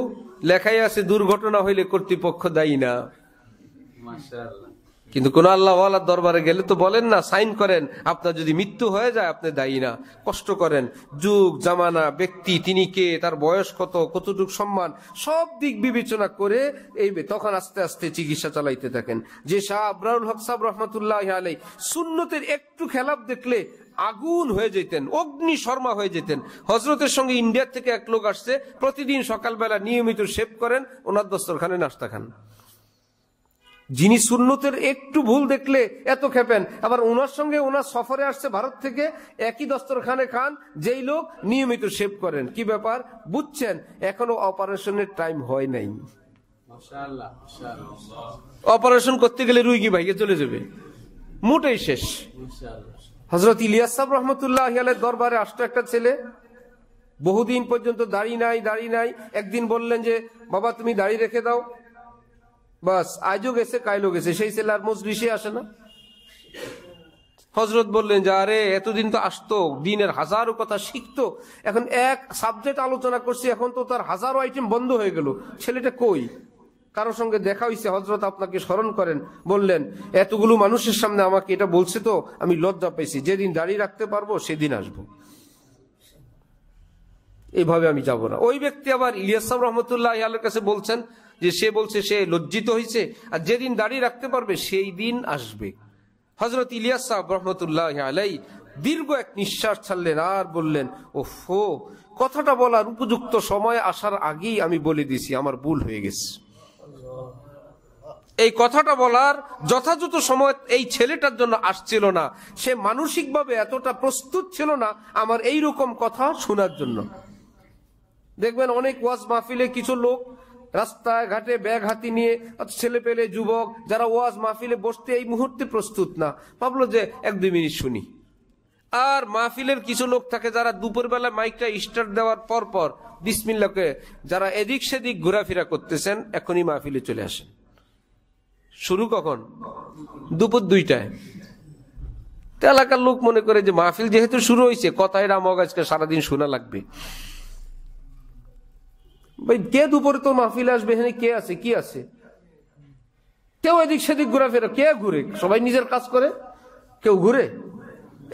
লেখাই আছে দুর্ঘটনা হইলে কর্তৃপক্ষ দায়ী না মাসা কিন্তু কোন আল্লাহ দরবারে গেলে তো বলেন না সাইন করেন আপনার যদি মৃত্যু হয়ে যায় আপনি দায়ী না কষ্ট করেন যুগ জামানা ব্যক্তি তিনি কে তার বয়স কত কতটুক সম্মান সব দিক বিবেচনা করে এই তখন আস্তে আস্তে চিকিৎসা চালাইতে থাকেন যে শাহ আবরাউল হক সাহ রহমতুল্লাহ আলাই সুন্নতের একটু খেলাপ দেখলে আগুন হয়ে যেতেন অগ্নি শর্মা হয়ে যেতেন হজরতের সঙ্গে ইন্ডিয়ার থেকে এক লোক আসছে প্রতিদিন সকালবেলা নিয়মিত শেভ করেন ওনার দস্তরখানে নাস্তা খান যিনি সুন্নতের একটু ভুল দেখলে এত খেপেন আবার ওনার সঙ্গে ওনার সফরে আসছে ভারত থেকে একই দস্তরখানে খান যেই লোক নিয়মিত সেভ করেন কি ব্যাপার বুঝছেন এখনো অপারেশনের টাইম হয় নাই অপারেশন করতে গেলে রুইগি ভাইকে চলে যাবে মোটেই শেষ হজরত ইলিয়াস রহমতুল্লাহ দরবারে আসতো একটা ছেলে বহুদিন পর্যন্ত দাড়ি নাই দাড়ি নাই একদিন বললেন যে বাবা তুমি দাড়ি রেখে দাও বাস আজও গেছে কাইলো গেছে সেই ছেলে আর সে আসে না হজরত বললেন যে আরে এতদিন তো আসতো দিনের হাজারো কথা শিখতো এখন এক সাবজেক্ট আলোচনা করছি এখন তো তার হাজারো আইটেম বন্ধ হয়ে গেল ছেলেটা কই কারোর সঙ্গে দেখা হয়েছে হজরত আপনাকে স্মরণ করেন বললেন এতগুলো মানুষের সামনে আমাকে এটা বলছে তো আমি লজ্জা পেয়েছি যেদিন দাঁড়িয়ে রাখতে পারবো সেদিন আসবো এইভাবে আমি যাব না ওই ব্যক্তি আবার ইলিয়াসাম রহমতুল্লাহ আলের কাছে বলছেন যে সে বলছে সে লজ্জিত হয়েছে আর যেদিন দাঁড়িয়ে রাখতে পারবে সেই দিন আসবে হজরত ইলিয়াস সাহ রহমতুল্লাহ আলাই দীর্ঘ এক নিঃশ্বাস ছাড়লেন আর বললেন ও ফো কথাটা বলার উপযুক্ত সময় আসার আগেই আমি বলে দিছি আমার ভুল হয়ে গেছে এই কথাটা বলার যথাযথ সময় এই ছেলেটার জন্য আসছিল না সে মানসিকভাবে এতটা প্রস্তুত ছিল না আমার এই রকম কথা শোনার জন্য দেখবেন অনেক ওয়াজ মাহফিলে কিছু লোক রাস্তায় ঘাটে ব্যাগ হাতি নিয়ে ছেলে পেলে যুবক যারা ওয়াজ মাহফিলে বসতে এই মুহূর্তে প্রস্তুত না ভাবলো যে এক দুই মিনিট শুনি আর মাহফিলের কিছু লোক থাকে যারা দুপুরবেলা মাইকটা স্টার্ট দেওয়ার পর পর বিসমিল্লাকে যারা এদিক সেদিক ঘোরাফেরা করতেছেন এখনই মাহফিলে চলে আসেন শুরু কখন দুপুর দুইটায় এলাকার লোক মনে করে যে মাহফিল যেহেতু শুরু হয়েছে কথায় এটা সারাদিন শোনা লাগবে কে দুপুরে তোর মাহফিলে আসবে এখানে কে আছে কি আছে কেউ এদিক সেদিক ঘোরাফেরা কে ঘুরে সবাই নিজের কাজ করে কেউ ঘুরে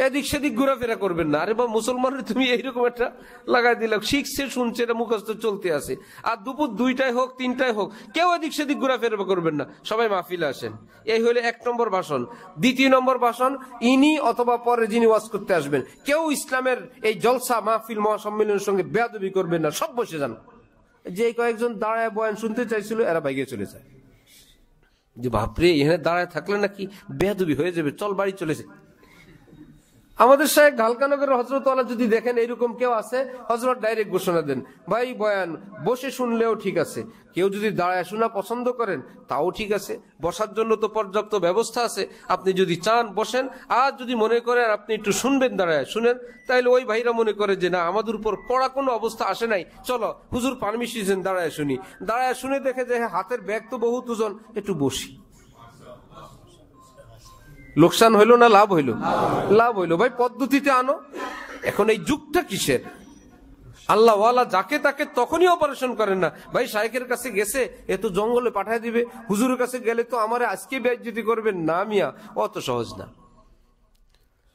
এদিক সেদিক ঘোরাফেরা করবেন না আরে বা মুসলমানের তুমি এইরকম একটা লাগাই দিলাম শিখছে শুনছে এটা মুখস্থ চলতে আছে আর দুপুর দুইটায় হোক তিনটায় হোক কেউ এদিক সেদিক ঘোরাফেরা করবেন না সবাই মাহফিলে আসেন এই হলে এক নম্বর ভাষণ দ্বিতীয় নম্বর ভাষণ ইনি অথবা পরে যিনি ওয়াজ করতে আসবেন কেউ ইসলামের এই জলসা মাহফিল মহাসম্মেলনের সঙ্গে বেয়াদবি করবেন না সব বসে যান যে কয়েকজন দাঁড়ায় বয়ান শুনতে চাইছিল এরা বাইকে চলে যায় যে বাপরে এখানে দাঁড়ায় থাকলে নাকি বেহাদুবি হয়ে যাবে চল বাড়ি চলেছে আমাদের সাহেব ঢালকানগরের হজরত যদি দেখেন এরকম কেউ আছে হজরত ডাইরেক্ট ঘোষণা দেন ভাই বয়ান বসে শুনলেও ঠিক আছে কেউ যদি দাঁড়ায় শোনা পছন্দ করেন তাও ঠিক আছে বসার জন্য তো পর্যাপ্ত ব্যবস্থা আছে আপনি যদি চান বসেন আর যদি মনে করেন আপনি একটু শুনবেন দাঁড়ায় শুনেন তাহলে ওই ভাইরা মনে করে যে না আমাদের উপর কড়া কোনো অবস্থা আসে নাই চলো হুজুর পারমিশন দাঁড়ায় শুনি দাঁড়ায় শুনে দেখে যে হ্যাঁ, হাতের ব্যাগ তো বহুত দুজন একটু বসি লোকসান হইলো না লাভ হইলো লাভ হইলো ভাই পদ্ধতিতে আনো এখন এই যুগটা কিসের আল্লাহ যাকে তাকে তখনই অপারেশন করেন না ভাই সাইকের কাছে গেছে এত জঙ্গলে পাঠায় দিবে হুজুরের কাছে গেলে তো আমার আজকে ব্যয় করবেন না মিয়া অত সহজ না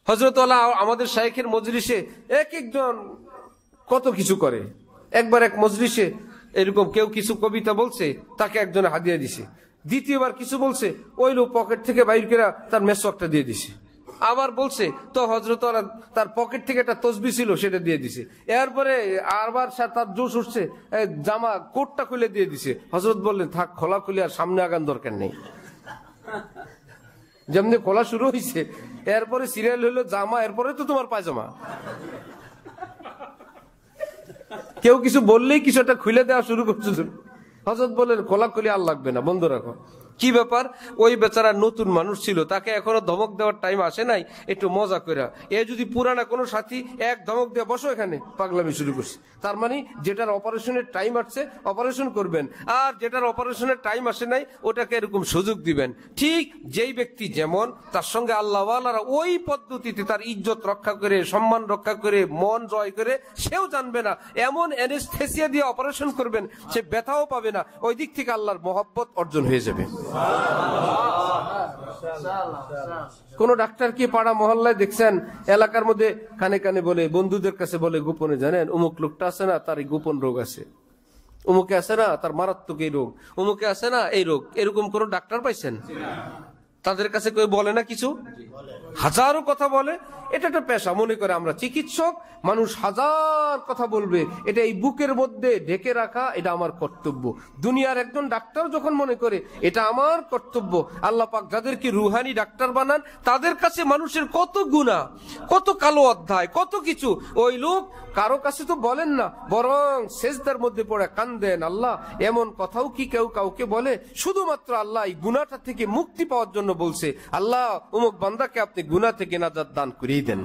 হজরত আমাদের সাইকের মজরিসে এক একজন কত কিছু করে একবার এক মজরিসে এরকম কেউ কিছু কবিতা বলছে তাকে একজনে হাদিয়া দিছে দ্বিতীয়বার কিছু বলছে ওই লোক পকেট থেকে বাইর করে তার মেসকটা দিয়ে দিছে আবার বলছে তো হজরত তার পকেট থেকে একটা তসবি ছিল সেটা দিয়ে দিছে এরপরে আবার তার জোশ উঠছে জামা কোটটা খুলে দিয়ে দিছে হজরত বললেন থাক খোলা খুলে আর সামনে আগান দরকার নেই যেমনি খোলা শুরু হয়েছে এরপরে সিরিয়াল হলো জামা এরপরে তো তোমার পায়জামা কেউ কিছু বললেই কিছু একটা খুলে দেওয়া শুরু করছে হজরত বলেন কোলাকুলি আর লাগবে না বন্ধু রাখো কি ব্যাপার ওই বেচারা নতুন মানুষ ছিল তাকে এখনো ধমক দেওয়ার টাইম আসে নাই একটু মজা করে এ যদি পুরানা কোনো সাথী এক ধমক দেওয়া বসো এখানে পাগলামি শুরু করছে তার মানে যেটার অপারেশনের টাইম আসছে অপারেশন করবেন আর যেটার অপারেশনের টাইম আসে নাই ওটাকে এরকম সুযোগ দিবেন ঠিক যেই ব্যক্তি যেমন তার সঙ্গে আল্লাহওয়ালারা ওই পদ্ধতিতে তার ইজ্জত রক্ষা করে সম্মান রক্ষা করে মন জয় করে সেও জানবে না এমন এনেস্থেসিয়া দিয়ে অপারেশন করবেন সে ব্যথাও পাবে না ওই দিক থেকে আল্লাহর মহব্বত অর্জন হয়ে যাবে কোন ডাক্তার কি পাড়া মহল্লায় দেখছেন এলাকার মধ্যে কানে কানে বলে বন্ধুদের কাছে বলে গোপনে জানেন অমুক লোকটা আছে না তার গোপন রোগ আছে উমুকে আছে না তার মারাত্মক এই রোগ উমুকে আছে না এই রোগ এরকম কোন ডাক্তার পাইছেন তাদের কাছে কেউ বলে না কিছু হাজারো কথা বলে এটা একটা পেশা মনে করে আমরা চিকিৎসক মানুষ হাজার কথা বলবে এটা এই বুকের মধ্যে ঢেকে রাখা এটা আমার কর্তব্য দুনিয়ার একজন ডাক্তার যখন মনে করে এটা আমার কর্তব্য আল্লাহ পাক যাদেরকে রুহানি ডাক্তার বানান তাদের কাছে মানুষের কত গুণা কত কালো অধ্যায় কত কিছু ওই লোক কারো কাছে তো বলেন না বরং শেষদার মধ্যে পড়ে কান্দেন আল্লাহ এমন কথাও কি কেউ কাউকে বলে শুধুমাত্র আল্লাহ এই গুণাটা থেকে মুক্তি পাওয়ার জন্য বলছে আল্লাহ উমুক বান্দাকে আপনি গুনা থেকে নাজাদ দান করিয়ে দেন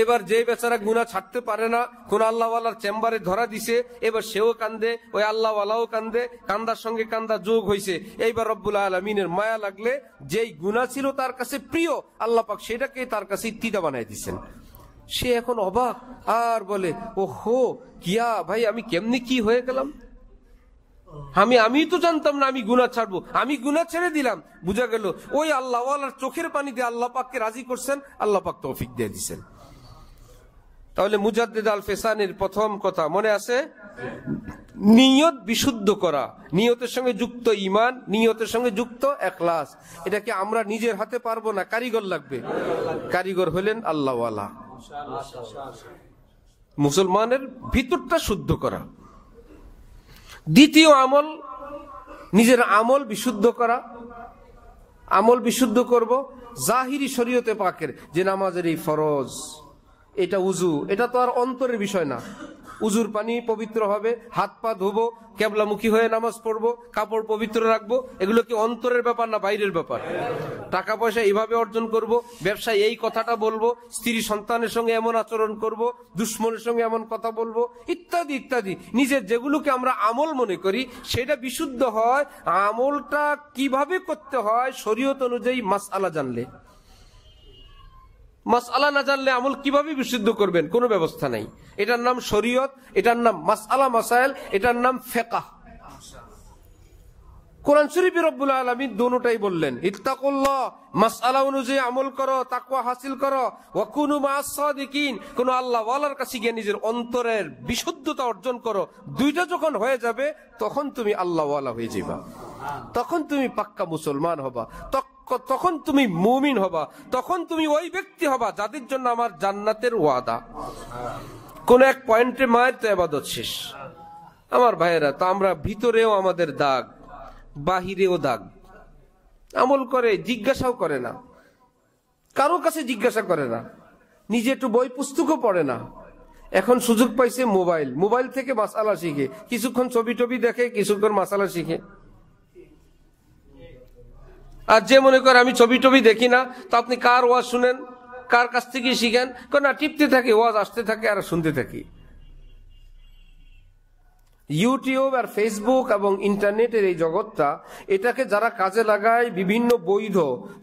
এবার যে বেচারা গুনা ছাড়তে পারে না কোন আল্লাহওয়ালার চেম্বারে ধরা দিছে এবার সেও কান্দে ওই আল্লাহওয়ালাও কান্দে কান্দার সঙ্গে কান্দা যোগ হয়েছে এইবার রব্বুল আলমিনের মায়া লাগলে যেই গুণা ছিল তার কাছে প্রিয় আল্লাহ পাক সেটাকে তার কাছে তিতা বানাই দিচ্ছেন সে এখন অবাক আর বলে ও হো কিয়া ভাই আমি কেমনি কি হয়ে গেলাম আমি আমি তো জানতাম না আমি গুনা ছাড়বো আমি গুনা ছেড়ে দিলাম বুঝা গেল ওই আল্লাহ চোখের পানি দিয়ে আল্লাহ পাককে রাজি করছেন আল্লাহ পাক তৌফিক দিয়ে দিচ্ছেন তাহলে মুজাদ্দিদ আল ফেসানের প্রথম কথা মনে আছে নিয়ত বিশুদ্ধ করা নিয়তের সঙ্গে যুক্ত ইমান নিয়তের সঙ্গে যুক্ত একলাস এটাকে আমরা নিজের হাতে পারবো না কারিগর লাগবে কারিগর হলেন আল্লাহওয়ালা মুসলমানের ভিতরটা শুদ্ধ করা দ্বিতীয় আমল নিজের আমল বিশুদ্ধ করা আমল বিশুদ্ধ করব জাহিরি শরীয়তে পাকের যে নামাজের এই ফরজ এটা উজু এটা তো আর অন্তরের বিষয় না উজুর পানি পবিত্র হবে হাত পা ধুবো কেবলামুখী হয়ে নামাজ পড়বো কাপড় পবিত্র রাখবো এগুলো কি অন্তরের ব্যাপার না বাইরের ব্যাপার টাকা পয়সা এইভাবে অর্জন করব ব্যবসায় এই কথাটা বলবো স্ত্রী সন্তানের সঙ্গে এমন আচরণ করব দুশ্মনের সঙ্গে এমন কথা বলবো ইত্যাদি ইত্যাদি নিজের যেগুলোকে আমরা আমল মনে করি সেটা বিশুদ্ধ হয় আমলটা কিভাবে করতে হয় শরীয়ত অনুযায়ী মাস আলা জানলে মাসআলা না জানলে আমল কিভাবে বিশুদ্ধ করবেন কোনো ব্যবস্থা নাই এটার নাম শরীয়ত এটার নাম মাসআলা মাসাইল এটার নাম ফেকাহ কোরআন শরীফ রব্বুল আলমী দোনোটাই বললেন ইত্তাকুল্লাহ মাসআলা অনুযায়ী আমল করো তাকুয়া হাসিল করো ওয়াকুনু কোন আল্লাহ ওয়ালার কাছে গিয়ে নিজের অন্তরের বিশুদ্ধতা অর্জন করো দুইটা যখন হয়ে যাবে তখন তুমি আল্লাহওয়ালা হয়ে যাবা তখন তুমি পাক্কা মুসলমান হবা তখন তখন তুমি মুমিন হবা তখন তুমি ওই ব্যক্তি হবা যাদের জন্য আমার জান্নাতের ওয়াদা কোন এক পয়েন্টে মায়ের তো আবাদত শেষ আমার ভাইয়েরা তো আমরা ভিতরেও আমাদের দাগ বাহিরেও দাগ আমল করে জিজ্ঞাসাও করে না কারো কাছে জিজ্ঞাসা করে না নিজে একটু বই পুস্তকও পড়ে না এখন সুযোগ পাইছে মোবাইল মোবাইল থেকে মাসালা শিখে কিছুক্ষণ ছবি টবি দেখে কিছুক্ষণ মাসালা শিখে আর যে মনে করে আমি ছবি টবি দেখি না তা আপনি কার ওয়াজ শুনেন কার কাছ থেকে শিখেন না টিপতে থাকি ওয়াজ আসতে থাকে আর শুনতে থাকি ইউটিউব আর ফেসবুক এবং ইন্টারনেটের এই জগৎটা এটাকে যারা কাজে লাগায় বিভিন্ন বৈধ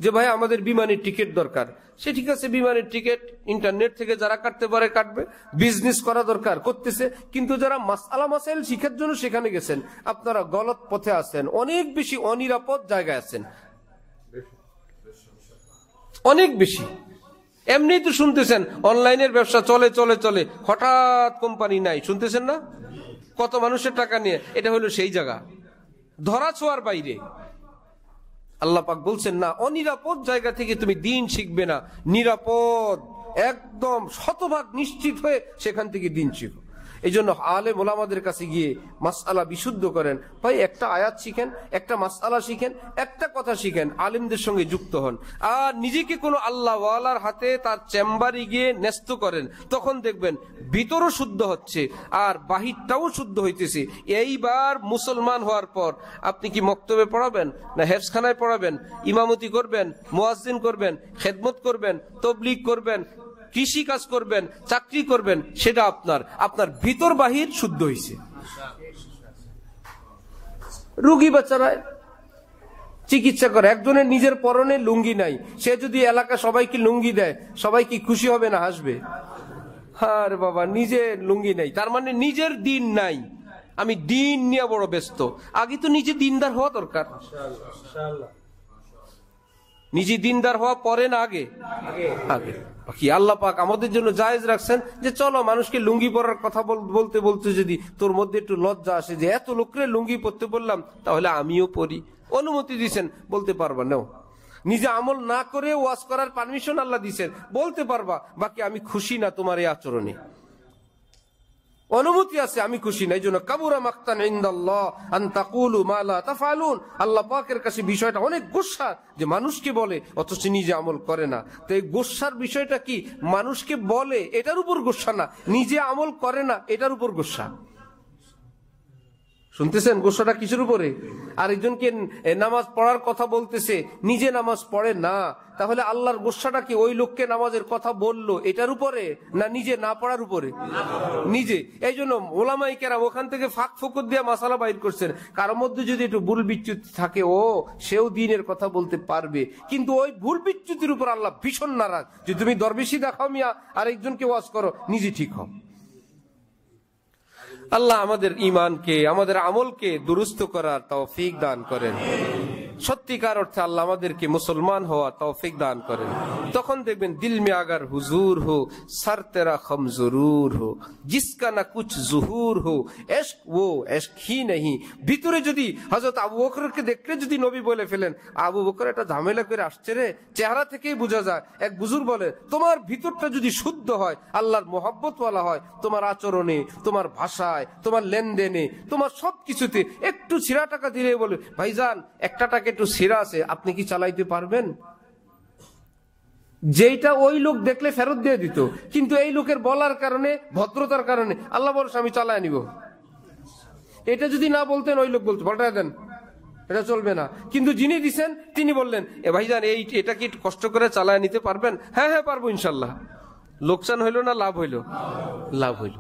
যে ভাই আমাদের বিমানের টিকিট দরকার সে ঠিক আছে বিমানের টিকিট ইন্টারনেট থেকে যারা কাটতে পারে কাটবে বিজনেস করা দরকার করতেছে কিন্তু যারা মাসালা মাসাইল শিখার জন্য সেখানে গেছেন আপনারা গলত পথে আছেন অনেক বেশি অনিরাপদ জায়গায় আছেন অনেক বেশি এমনি তো শুনতেছেন অনলাইনের ব্যবসা চলে চলে চলে হঠাৎ কোম্পানি নাই শুনতেছেন না কত মানুষের টাকা নিয়ে এটা হলো সেই জায়গা ধরা ছোঁয়ার বাইরে আল্লাহ পাক বলছেন না অনিরাপদ জায়গা থেকে তুমি দিন শিখবে না নিরাপদ একদম শতভাগ নিশ্চিত হয়ে সেখান থেকে দিন শিখো এই জন্য আলে মোলামাদের কাছে গিয়ে মাসআলা বিশুদ্ধ করেন ভাই একটা আয়াত শিখেন একটা মাসআলা শিখেন একটা কথা শিখেন আলিমদের সঙ্গে যুক্ত হন আর নিজেকে কোনো আল্লাহওয়ালার হাতে তার চেম্বারে গিয়ে ন্যস্ত করেন তখন দেখবেন ভিতরও শুদ্ধ হচ্ছে আর বাহিরটাও শুদ্ধ হইতেছে এইবার মুসলমান হওয়ার পর আপনি কি মক্তবে পড়াবেন না হেফসখানায় পড়াবেন ইমামতি করবেন মোয়াজিন করবেন খেদমত করবেন তবলিগ করবেন কৃষি কাজ করবেন চাকরি করবেন সেটা আপনার আপনার ভিতর বাহির শুদ্ধ হয়েছে রুগী বেচারা চিকিৎসা করে একজনের নিজের পরনে লুঙ্গি নাই সে যদি এলাকা সবাইকে লুঙ্গি দেয় সবাই কি খুশি হবে না হাসবে আর বাবা নিজে লুঙ্গি নাই তার মানে নিজের দিন নাই আমি দিন নিয়ে বড় ব্যস্ত আগে তো নিজে দিনদার হওয়া দরকার নিজে দিনদার হওয়া পরে না আগে আগে কি আল্লাহ পাক আমাদের জন্য জায়েজ রাখছেন যে চলো মানুষকে লুঙ্গি পরার কথা বলতে বলতে যদি তোর মধ্যে একটু লজ্জা আসে যে এত লোকরে লুঙ্গি পরতে বললাম তাহলে আমিও পরি অনুমতি দিচ্ছেন বলতে পারবা নাও নিজে আমল না করে ওয়াশ করার পারমিশন আল্লাহ দিচ্ছেন বলতে পারবা বাকি আমি খুশি না তোমার এই আচরণে অনুমতি আছে আমি খুশি নাই জন্য কাবুরা মাক্তান ইন্দাল্লাহ আন্তাকুলু মালা তাফালুন আল্লাহ পাকের কাছে বিষয়টা অনেক গোসা যে মানুষকে বলে অথচ নিজে আমল করে না তো এই গোসার বিষয়টা কি মানুষকে বলে এটার উপর গোসা না নিজে আমল করে না এটার উপর গোসা শুনতেছেন গোসাটা কিছুর উপরে আর একজনকে নামাজ পড়ার কথা বলতেছে নিজে নামাজ পড়ে না তাহলে আল্লাহর গোসাটা কি ওই লোককে নামাজের কথা বললো এটার উপরে না নিজে না পড়ার উপরে নিজে এই জন্য ওলামাইকেরা ওখান থেকে ফাঁক ফুকুর দিয়ে মশালা বাইর করছেন কারোর মধ্যে যদি একটু ভুল বিচ্যুতি থাকে ও সেও দিনের কথা বলতে পারবে কিন্তু ওই ভুল বিচ্যুতির উপর আল্লাহ ভীষণ নারাজ যে তুমি দরবেশি দেখাও মিয়া আর একজনকে ওয়াজ করো নিজে ঠিক হও আল্লাহ আমাদের ইমানকে আমাদের আমলকে দুরুস্ত করার তৌফিক দান করেন সত্যিকার অর্থে আল্লাহ আমাদেরকে মুসলমান হওয়া তৌফিক দান করেন তখন দেখবেন দিল মে আগার হুজুর হো সার তেরা খম জরুর হো জিসকা না কুচ জুহুর হো এশক ও এশক হি নেহি ভিতরে যদি হজরত আবু বকরকে দেখলে যদি নবী বলে ফেলেন আবু বকর একটা ঝামেলা করে আসছে রে চেহারা থেকেই বোঝা যায় এক বুজুর বলে তোমার ভিতরটা যদি শুদ্ধ হয় আল্লাহর মোহাব্বতওয়ালা হয় তোমার আচরণে তোমার ভাষায় তোমার লেনদেনে তোমার সব কিছুতে একটু ছিড়া টাকা দিলে বলে ভাইজান একটা টাকা একটু সেরা আছে আপনি কি চালাইতে পারবেন যেটা ওই লোক দেখলে ফেরত দিয়ে দিত কিন্তু এই লোকের বলার কারণে ভদ্রতার কারণে আল্লাহ বলছে আমি চালায় নিব এটা যদি না বলতেন ওই লোক বলতো পাল্টায় দেন এটা চলবে না কিন্তু যিনি দিছেন তিনি বললেন এ ভাইজান এই এটা কি কষ্ট করে চালায় নিতে পারবেন হ্যাঁ হ্যাঁ পারবো ইনশাল্লাহ লোকসান হইল না লাভ হইল লাভ হইলো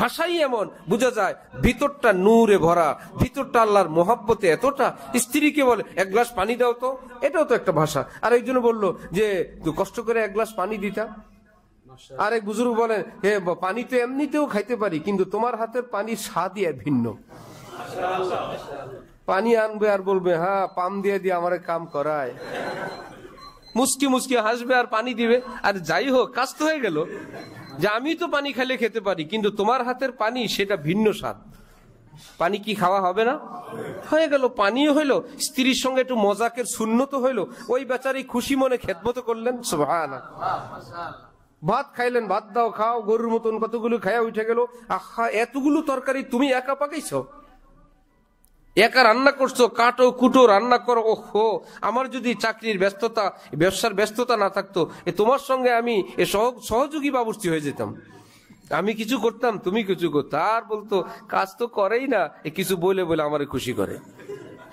ভাষাই এমন বোঝা যায় ভিতরটা নূরে ভরা ভিতরটা আল্লাহর মহাব্বতে এতটা স্ত্রীকে বলে এক গ্লাস পানি দাও তো এটাও তো একটা ভাষা আর একজন বললো যে কষ্ট করে এক গ্লাস পানি দিতা আরে বুজুর্গ বলেন হে পানি তো এমনিতেও খাইতে পারি কিন্তু তোমার হাতের পানির স্বাদই ভিন্ন পানি আনবে আর বলবে হ্যাঁ পাম দিয়ে দিয়ে আমার কাম করায় মুসকি মুসকি হাসবে আর পানি দিবে আর যাই হোক কাজ তো হয়ে গেল যে আমি তো পানি খেলে খেতে পারি কিন্তু তোমার হাতের পানি সেটা ভিন্ন স্বাদ পানি কি খাওয়া হবে না হয়ে গেল পানিও হইলো স্ত্রীর সঙ্গে একটু মজাকের শূন্যত হইলো ওই বেচারি খুশি মনে খেদমতো করলেন ভাত খাইলেন ভাত দাও খাও গরুর মতন কতগুলো খায়া উঠে গেল আহা এতগুলো তরকারি তুমি একা পাকাইছো একা রান্না করছো কাটো কুটো রান্না করো হো আমার যদি চাকরির ব্যস্ততা ব্যবসার ব্যস্ততা না থাকতো এ তোমার সঙ্গে আমি এ সহযোগী বাবুর্তি হয়ে যেতাম আমি কিছু করতাম তুমি কিছু করতো আর বলতো কাজ তো করেই না এ কিছু বলে বলে আমার খুশি করে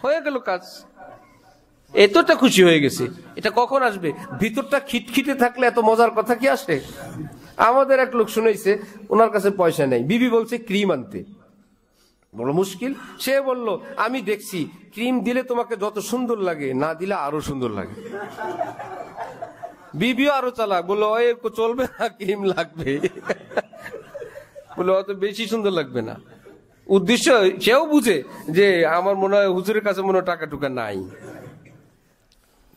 হয়ে গেল কাজ এতটা খুশি হয়ে গেছে এটা কখন আসবে ভিতরটা খিটখিটে থাকলে এত মজার কথা কি আসে আমাদের এক লোক শুনেছে ওনার কাছে পয়সা নেই বিবি বলছে ক্রিম আনতে বড় মুশকিল সে বলল আমি দেখছি ক্রিম দিলে তোমাকে যত সুন্দর লাগে না দিলে আরো সুন্দর লাগে বিবিও আরো চালাক বললো এ চলবে না ক্রিম লাগবে বললো অত বেশি সুন্দর লাগবে না উদ্দেশ্য সেও বুঝে যে আমার মনে হয় হুজুরের কাছে মনে টাকা টুকা নাই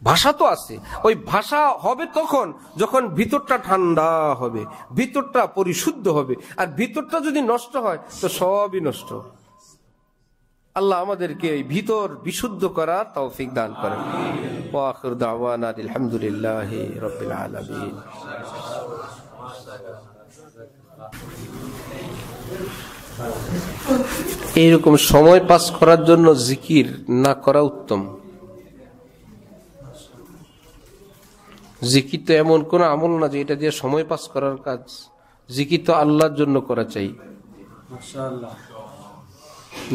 ভাষা তো আছে ওই ভাষা হবে তখন যখন ভিতরটা ঠান্ডা হবে ভিতরটা পরিশুদ্ধ হবে আর ভিতরটা যদি নষ্ট হয় তো সবই নষ্ট আল্লাহ আমাদেরকে এই ভিতর বিশুদ্ধ করার তৌফিক দান করেন ওয়াখর দাওয়ান আলহামদুলিল্লাহ রবিল আলমিন এইরকম সময় পাস করার জন্য জিকির না করা উত্তম জিকির তো এমন কোন আমল না যে এটা দিয়ে সময় পাস করার কাজ জিকির তো আল্লাহর জন্য করা চাই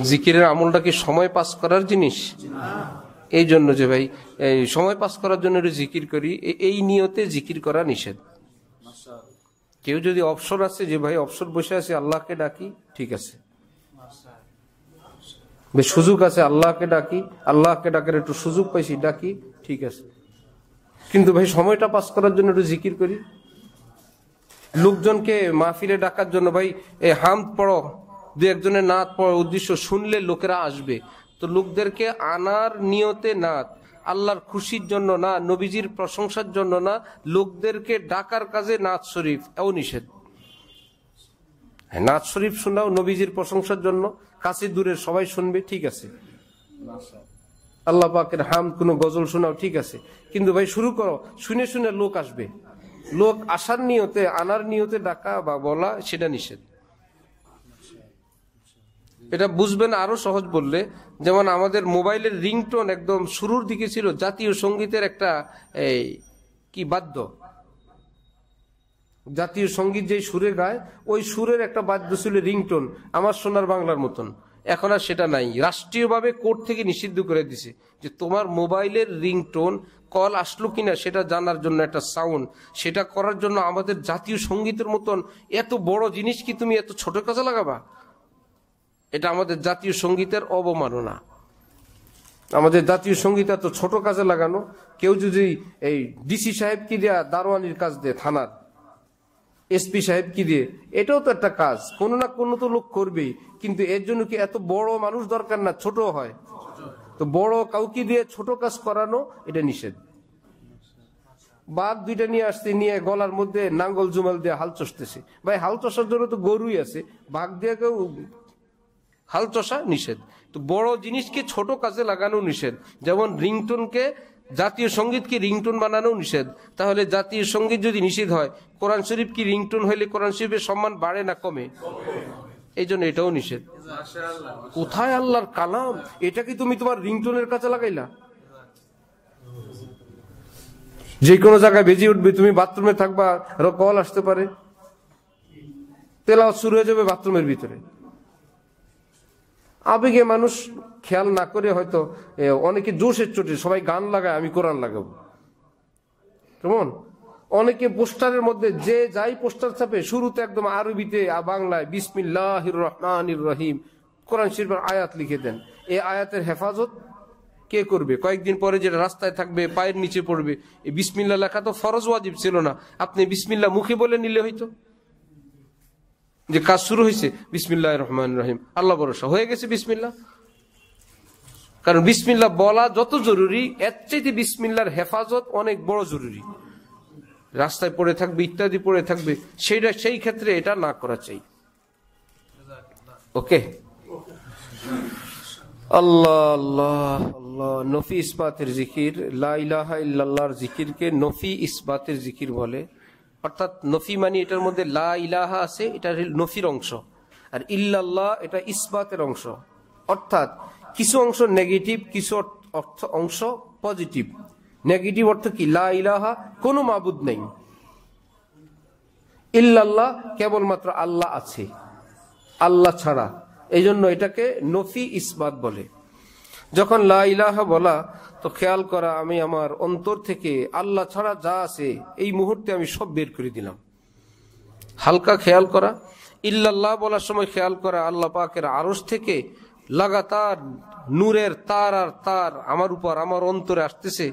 জিকিরের আমলটা কি সময় পাস করার জিনিস এই জন্য যে ভাই সময় পাস করার জন্য একটু জিকির করি এই নিয়তে জিকির করা নিষেধ কেউ যদি অবসর আছে যে ভাই অবসর বসে আছে আল্লাহকে ডাকি ঠিক আছে সুযোগ আছে আল্লাহকে ডাকি আল্লাহকে ডাকার একটু সুযোগ পাইছি ডাকি ঠিক আছে কিন্তু ভাই সময়টা পাস করার জন্য একটু জিকির করি লোকজনকে মাহফিলে ডাকার জন্য ভাই এই হাম পড়ো দু একজনের নাত পড়ার উদ্দেশ্য শুনলে লোকেরা আসবে তো লোকদেরকে আনার নিয়তে নাত আল্লাহর খুশির জন্য না নবীজির প্রশংসার জন্য না লোকদেরকে ডাকার কাজে নাচ শরীফ এও নিষেধ হ্যাঁ, নাচ শরীফ শোনাও নবীজির প্রশংসার জন্য কাছে দূরের সবাই শুনবে ঠিক আছে আল্লাহ পাকের হাম কোনো গজল শোনাও ঠিক আছে কিন্তু ভাই শুরু করো শুনে শুনে লোক আসবে লোক আসার নিয়তে আনার নিয়তে ডাকা বা বলা সেটা নিষেধ এটা বুঝবেন আরো সহজ বললে যেমন আমাদের মোবাইলের রিংটোন একদম শুরুর দিকে ছিল জাতীয় সঙ্গীতের একটা এই কি বাদ্য জাতীয় সঙ্গীত যে সুরে গায় ওই সুরের একটা বাদ্য ছিল রিংটোন আমার সোনার বাংলার মতন এখন আর সেটা নাই রাষ্ট্রীয়ভাবে কোর্ট থেকে নিষিদ্ধ করে দিছে যে তোমার মোবাইলের রিংটোন কল আসলো কিনা সেটা জানার জন্য একটা সাউন্ড সেটা করার জন্য আমাদের জাতীয় সঙ্গীতের মতন এত বড় জিনিস কি তুমি এত ছোট কাজে লাগাবা এটা আমাদের জাতীয় সঙ্গীতের অবমাননা আমাদের জাতীয় সঙ্গীত এত ছোট কাজে লাগানো কেউ যদি এই ডিসি সাহেবকে দিয়ে দারোয়ানির কাজ দেয় থানার এসপি সাহেব কি দিয়ে এটাও তো একটা কাজ কোনো না কোনো তো লোক করবেই কিন্তু এর জন্য কি এত বড় মানুষ দরকার না ছোট হয় তো বড় কাউকে দিয়ে ছোট কাজ করানো এটা নিষেধ বাঘ দুইটা নিয়ে আসতে নিয়ে গলার মধ্যে নাঙ্গল জুমাল দিয়ে হাল চষতেছে ভাই হাল চষার জন্য তো গরুই আছে বাঘ দিয়ে কেউ হাল চষা নিষেধ তো বড় জিনিসকে ছোট কাজে লাগানো নিষেধ যেমন রিংটোনকে জাতীয় সঙ্গীতকে রিংটোন বানানো নিষেধ তাহলে জাতীয় সঙ্গীত যদি নিষেধ হয় কোরআন শরীফ কি রিংটোন হইলে কোরআন শরীফের সম্মান বাড়ে না কমে এই জন্য এটাও নিষেধ কোথায় আল্লাহর কালাম এটা কি তুমি তোমার রিংটোনের কাছে লাগাইলা যে কোনো জায়গায় বেজে উঠবে তুমি বাথরুমে থাকবা কল আসতে পারে তেলাওয়াত শুরু হয়ে যাবে বাথরুমের ভিতরে আবেগে মানুষ খেয়াল না করে হয়তো অনেকে জোশের চোটে সবাই গান লাগায় আমি কোরআন লাগাবো কেমন অনেকে পোস্টারের মধ্যে যে যাই পোস্টার ছাপে শুরুতে একদম আরবিতে বাংলায় বিসমিল্লাহ রহমান রহিম কোরআন শিল্পের আয়াত লিখে দেন এ আয়াতের হেফাজত কে করবে কয়েকদিন পরে যেটা রাস্তায় থাকবে পায়ের নিচে পড়বে এই বিসমিল্লা লেখা তো ফরজ ওয়াজিব ছিল না আপনি বিসমিল্লা মুখে বলে নিলে হয়তো যে কাজ শুরু হয়েছে বিসমিল্লা রহমান রহিম আল্লাহ ভরসা হয়ে গেছে বিসমিল্লা কারণ বিসমিল্লা বলা যত জরুরি এর চাইতে বিসমিল্লার হেফাজত অনেক বড় জরুরি রাস্তায় পড়ে থাকবে ইত্যাদি পড়ে থাকবে সেইটা সেই ক্ষেত্রে এটা না করা চাই ওকে আল্লাহ আল্লাহ আল্লাহ নফি ইসবাতের জিকির লাহ ইল্লাহর জিকিরকে নফি ইসবাতের জিকির বলে অর্থাৎ নফি মানে এটার মধ্যে লা ইলাহা আছে এটা নফির অংশ আর ইল্লাল্লাহ এটা ইসবাতের অংশ অর্থাৎ কিছু অংশ নেগেটিভ কিছু অর্থ অংশ পজিটিভ নেগেটিভ অর্থ কি লা ইলাহা কোনো মাবুদ নেই ইল্লাল্লাহ কেবলমাত্র আল্লাহ আছে আল্লাহ ছাড়া এই জন্য এটাকে নফি ইসবাত বলে যখন লা ইলাহা বলা তো খেয়াল করা আমি আমার অন্তর থেকে আল্লাহ ছাড়া যা আছে এই মুহূর্তে আমি সব বের করে দিলাম হালকা খেয়াল করা ইল্লাল্লাহ বলার সময় খেয়াল করা আল্লাহ পাকের আড়স থেকে লাগাতার নূরের তার আর তার আমার উপর আমার অন্তরে আসতেছে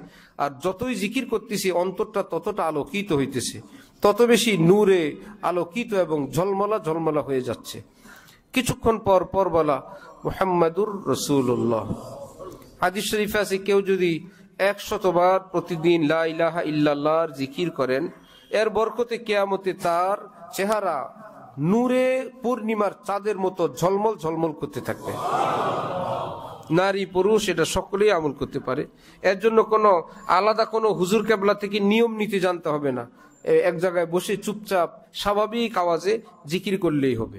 আর যতই জিকির করতেছি অন্তরটা ততটা আলোকিত হইতেছে তত বেশি নূরে আলোকিত এবং ঝলমলা ঝলমলা হয়ে যাচ্ছে কিছুক্ষণ পর পর বলা মোহাম্মদুর রসুল্লাহ হাদিস শরীফ আছে কেউ যদি একশতবার প্রতিদিন লাহা ইল্লাহর জিকির করেন এর বরকতে কেয়ামতে তার চেহারা নূরে পূর্ণিমার চাঁদের মতো ঝলমল ঝলমল করতে থাকবে নারী পুরুষ এটা সকলেই আমল করতে পারে এর জন্য কোনো আলাদা কোনো হুজুর কেবলা থেকে নিয়ম নীতি জানতে হবে না এক জায়গায় বসে চুপচাপ স্বাভাবিক আওয়াজে জিকির করলেই হবে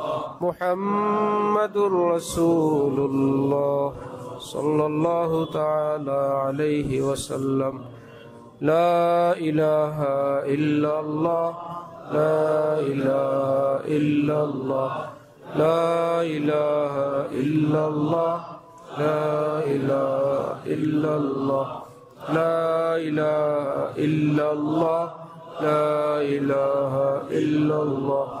محمد رسول الله صلى الله تعالى عليه وسلم لا إله إلا الله لا إله إلا الله لا إله إلا الله لا إله إلا الله لا إله إلا الله لا إله إلا الله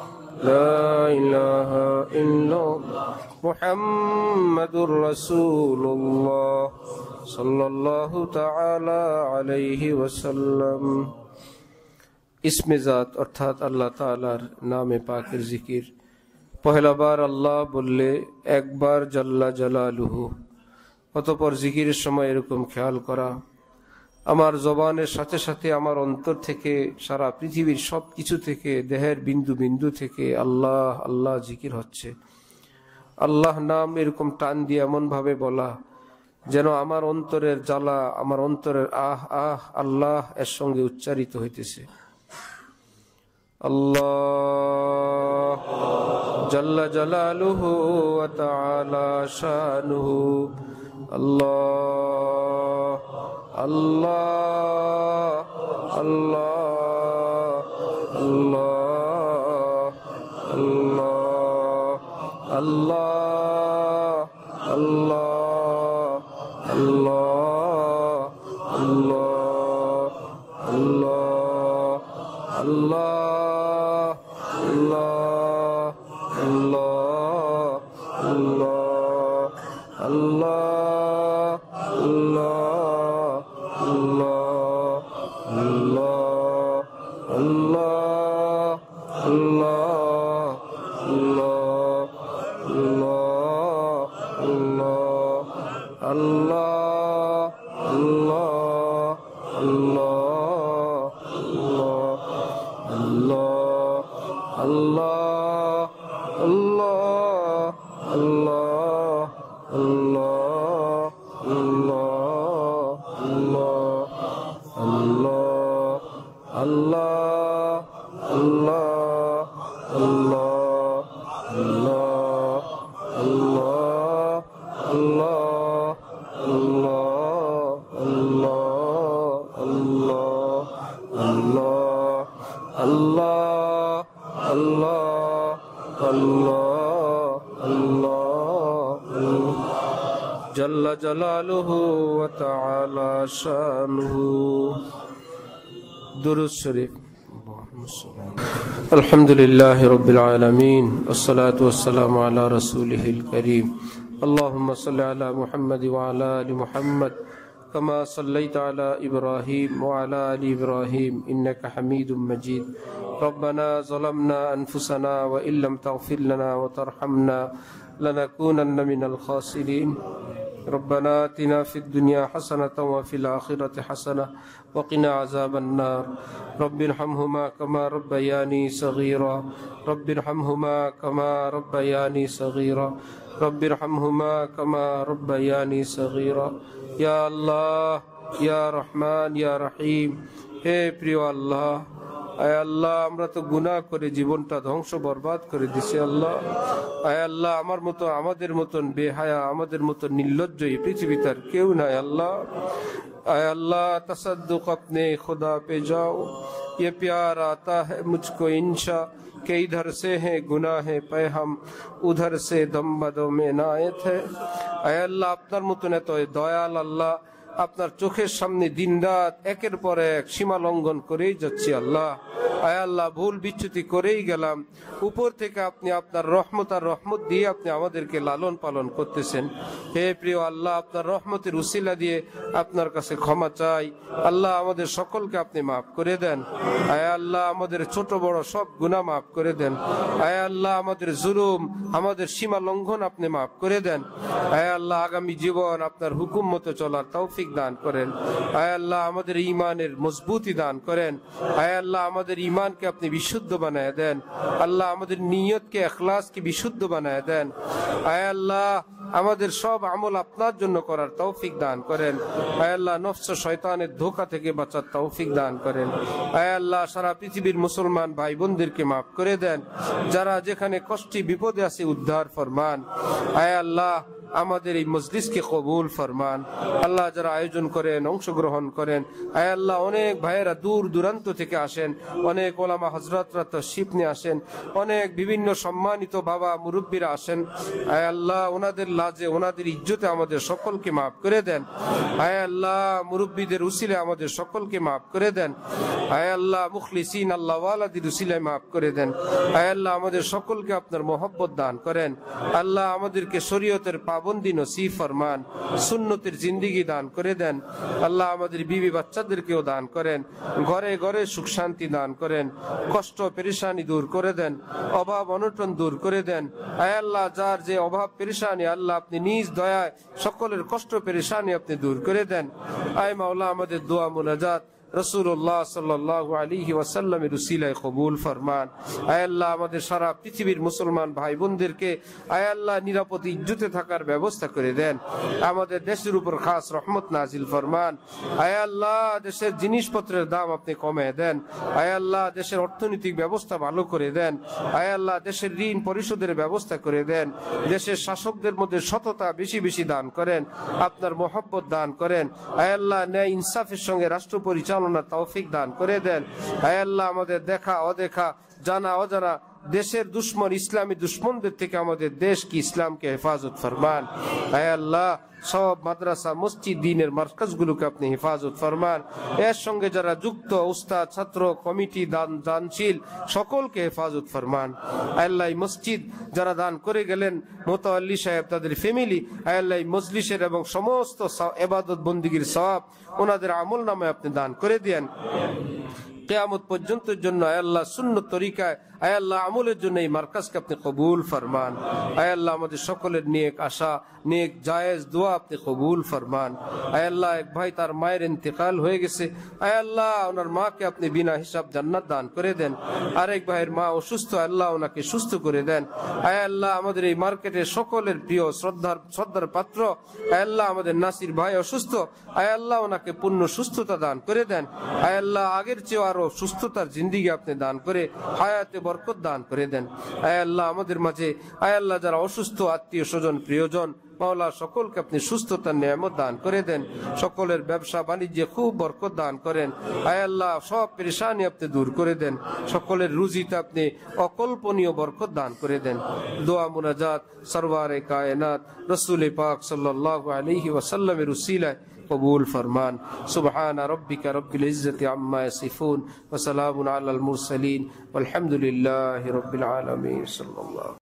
لا إله إلا الله محمد رسول الله صلى الله تعالى عليه وسلم اسم ذات ارتھات اللہ تعالی نام پاک ذکر پہلا بار اللہ بلے ایک بار جل جلالہ اتپر ذکر سمے এরকম خیال করা আমার জবানের সাথে সাথে আমার অন্তর থেকে সারা পৃথিবীর সব কিছু থেকে দেহের বিন্দু বিন্দু থেকে আল্লাহ আল্লাহ জিকির হচ্ছে আল্লাহ নাম এরকম টান দিয়ে এমনভাবে বলা যেন আমার অন্তরের জ্বালা আমার অন্তরের আহ আহ আল্লাহ এর সঙ্গে উচ্চারিত হইতেছে আল্লাহ জাল্লা জালালুহু ওয়া তাআলা আল্লাহ اللہ اللہ اللہ اللہ اللہ الحمد للّہ رب العلم والصلاة والسلام على رسوله کریم اللّہ وصل علیہ محمد ولا محمد کما صلی تعلیٰ ابراہیم ولی علیہ ابراہیم النک حمید المجی ربنا ظلمنا لم تغفر لنا وترحمنا و من القاصل ربنا آتنا في الدنيا حسنة وفي الآخرة حسنة وقنا عذاب النار رب ارحمهما كما ربياني صغيرا رب ارحمهما كما ربياني صغيرا رب ارحمهما كما ربياني صغيرا يا الله يا رحمن يا رحيم اے پریو اللہ آئے اللہ ہم برباد کر دی اللہ اے اللہ ہمارے متن بے حیا ہم نیلجوی تر اللہ اللہ تصد اپنے خدا پہ جاؤ یہ پیار آتا ہے مجھ کو انشا کے ادھر سے ہے گنا ہے پہ ہم ادھر سے دم بدمت آئے اللہ اپنار متن دیا আপনার চোখের সামনে দিন রাত একের পর এক সীমা লঙ্ঘন করেই যাচ্ছি আল্লাহ আয় আল্লাহ ভুল বিচ্যুতি করেই গেলাম উপর থেকে আপনি আপনার রহমত আর রহমত দিয়ে আপনি আমাদেরকে লালন পালন করতেছেন হে প্রিয় আল্লাহ আপনার রহমতের উশিলা দিয়ে আপনার কাছে ক্ষমা চাই আল্লাহ আমাদের সকলকে আপনি মাফ করে দেন আয় আল্লাহ আমাদের ছোট বড় সব গুণা মাফ করে দেন আয় আল্লাহ আমাদের জুলুম আমাদের সীমা লঙ্ঘন আপনি মাফ করে দেন আয় আল্লাহ আগামী জীবন আপনার হুকুম মতো চলার তাও তৌফিক দান করেন আয় আল্লাহ আমাদের ইমানের মজবুতি দান করেন আয় আল্লাহ আমাদের ইমানকে আপনি বিশুদ্ধ বানায় দেন আল্লাহ আমাদের নিয়তকে এখলাসকে বিশুদ্ধ বানায় দেন আয় আল্লাহ আমাদের সব আমল আপনার জন্য করার তৌফিক দান করেন আয় আল্লাহ নফস শয়তানের ধোকা থেকে বাঁচার তৌফিক দান করেন আয় আল্লাহ সারা পৃথিবীর মুসলমান ভাই বোনদেরকে মাফ করে দেন যারা যেখানে কষ্টে বিপদে আছে উদ্ধার ফরমান আয় আল্লাহ আমাদের এই মজলিসকে কবুল ফরমান আল্লাহ যারা আয়োজন করেন অংশগ্রহণ করেন আয় আল্লাহ অনেক ভাইয়েরা দূর দূরান্ত থেকে আসেন অনেক ওলামা হজরতরা তো শিপনে আসেন অনেক বিভিন্ন সম্মানিত বাবা মুরব্বীরা আসেন আয় আল্লাহ ওনাদের লাজে ওনাদের ইজ্জতে আমাদের সকলকে মাফ করে দেন আয় আল্লাহ মুরব্বীদের উসিলে আমাদের সকলকে মাফ করে দেন আয় আল্লাহ মুখলিসিন আল্লাহ ওয়ালাদির উসিলে মাফ করে দেন আয় আল্লাহ আমাদের সকলকে আপনার মোহব্বত দান করেন আল্লাহ আমাদেরকে শরীয়তের পাব পাবন্দি নসিব ফরমান সুন্নতির জিন্দিগি দান করে দেন আল্লাহ আমাদের বিবি বাচ্চাদেরকেও দান করেন ঘরে ঘরে সুখ শান্তি দান করেন কষ্ট পেরেশানি দূর করে দেন অভাব অনটন দূর করে দেন আয় আল্লাহ যার যে অভাব পেরেশানি আল্লাহ আপনি নিজ দয়ায় সকলের কষ্ট পেরেশানি আপনি দূর করে দেন আয় মাওলা আমাদের দোয়া মোনাজাত রসুল্লাহ সাল্লাহ আলী উসিলায় কবুল ফরমান আয়াল্লাহ আমাদের সারা পৃথিবীর মুসলমান ভাই বোনদেরকে আয়াল্লাহ নিরাপদ ইজ্জুতে থাকার ব্যবস্থা করে দেন আমাদের দেশের উপর খাস রহমত নাজিল ফরমান আয়াল্লাহ দেশের জিনিসপত্রের দাম আপনি কমে দেন আয়াল্লাহ দেশের অর্থনৈতিক ব্যবস্থা ভালো করে দেন আয়াল্লাহ দেশের ঋণ পরিশোধের ব্যবস্থা করে দেন দেশের শাসকদের মধ্যে সততা বেশি বেশি দান করেন আপনার মোহাব্বত দান করেন আয়াল্লাহ ন্যায় ইনসাফের সঙ্গে রাষ্ট্র পরিচালনা চালানোর তৌফিক দান করে দেন আয় আল্লাহ আমাদের দেখা অদেখা জানা অজানা দেশের দুশ্মন ইসলামী দুশ্মনদের থেকে আমাদের দেশ কি ইসলামকে হেফাজত ফরমান আয় আল্লাহ সব মাদ্রাসা মসজিদ দিনের গুলোকে আপনি হেফাজত ফরমান এর সঙ্গে যারা যুক্ত উস্তাদ ছাত্র কমিটি দান দানশীল সকলকে হেফাজত ফরমান আল্লাহ মসজিদ যারা দান করে গেলেন মোতাল্লি সাহেব তাদের ফ্যামিলি আয়াল্লাহ মজলিসের এবং সমস্ত এবাদত বন্দীগীর সব ওনাদের আমল নামে আপনি দান করে দেন কেয়ামত পর্যন্তের জন্য আয়াল্লাহ শূন্য তরিকায় আয়াল্লাহ আমলের জন্য এই মার্কাজকে আপনি কবুল ফরমান আয়াল্লাহ আমাদের সকলের নিয়ে আশা নেক জায়েজ দোয়া আপনি কবুল ফরমান আয় আল্লাহ এক ভাই তার মায়ের ইন্তকাল হয়ে গেছে আয় আল্লাহ ওনার মাকে আপনি বিনা হিসাব জান্নাত দান করে দেন আরেক ভাইয়ের মা অসুস্থ আল্লাহ ওনাকে সুস্থ করে দেন আয় আল্লাহ আমাদের এই মার্কেটে সকলের প্রিয় শ্রদ্ধার শ্রদ্ধার পাত্র আয় আল্লাহ আমাদের নাসির ভাই অসুস্থ আয় আল্লাহ ওনাকে পূর্ণ সুস্থতা দান করে দেন আয় আল্লাহ আগের চেয়ে আরো সুস্থতার জিন্দিগি আপনি দান করে হায়াতে বরকত দান করে দেন আয় আল্লাহ আমাদের মাঝে আয় আল্লাহ যারা অসুস্থ আত্মীয় স্বজন প্রিয়জন মাওলা সকলকে আপনি সুস্থতার নিয়ামত দান করে দেন সকলের ব্যবসা বাণিজ্যে খুব বরকত দান করেন আয়াল্লাহ সব পেরেশানি আপনি দূর করে দেন সকলের রুজিতে আপনি অকল্পনীয় বরকত দান করে দেন দোয়া মুনাজাত সরওয়ারে কায়নাত রসুল পাক সাল্লাহ আলহি ওসাল্লামের উসিলায় قبول فرمان سبحان ربك رب العزة عما يصفون وسلام على المرسلين والحمد لله رب العالمين صلى الله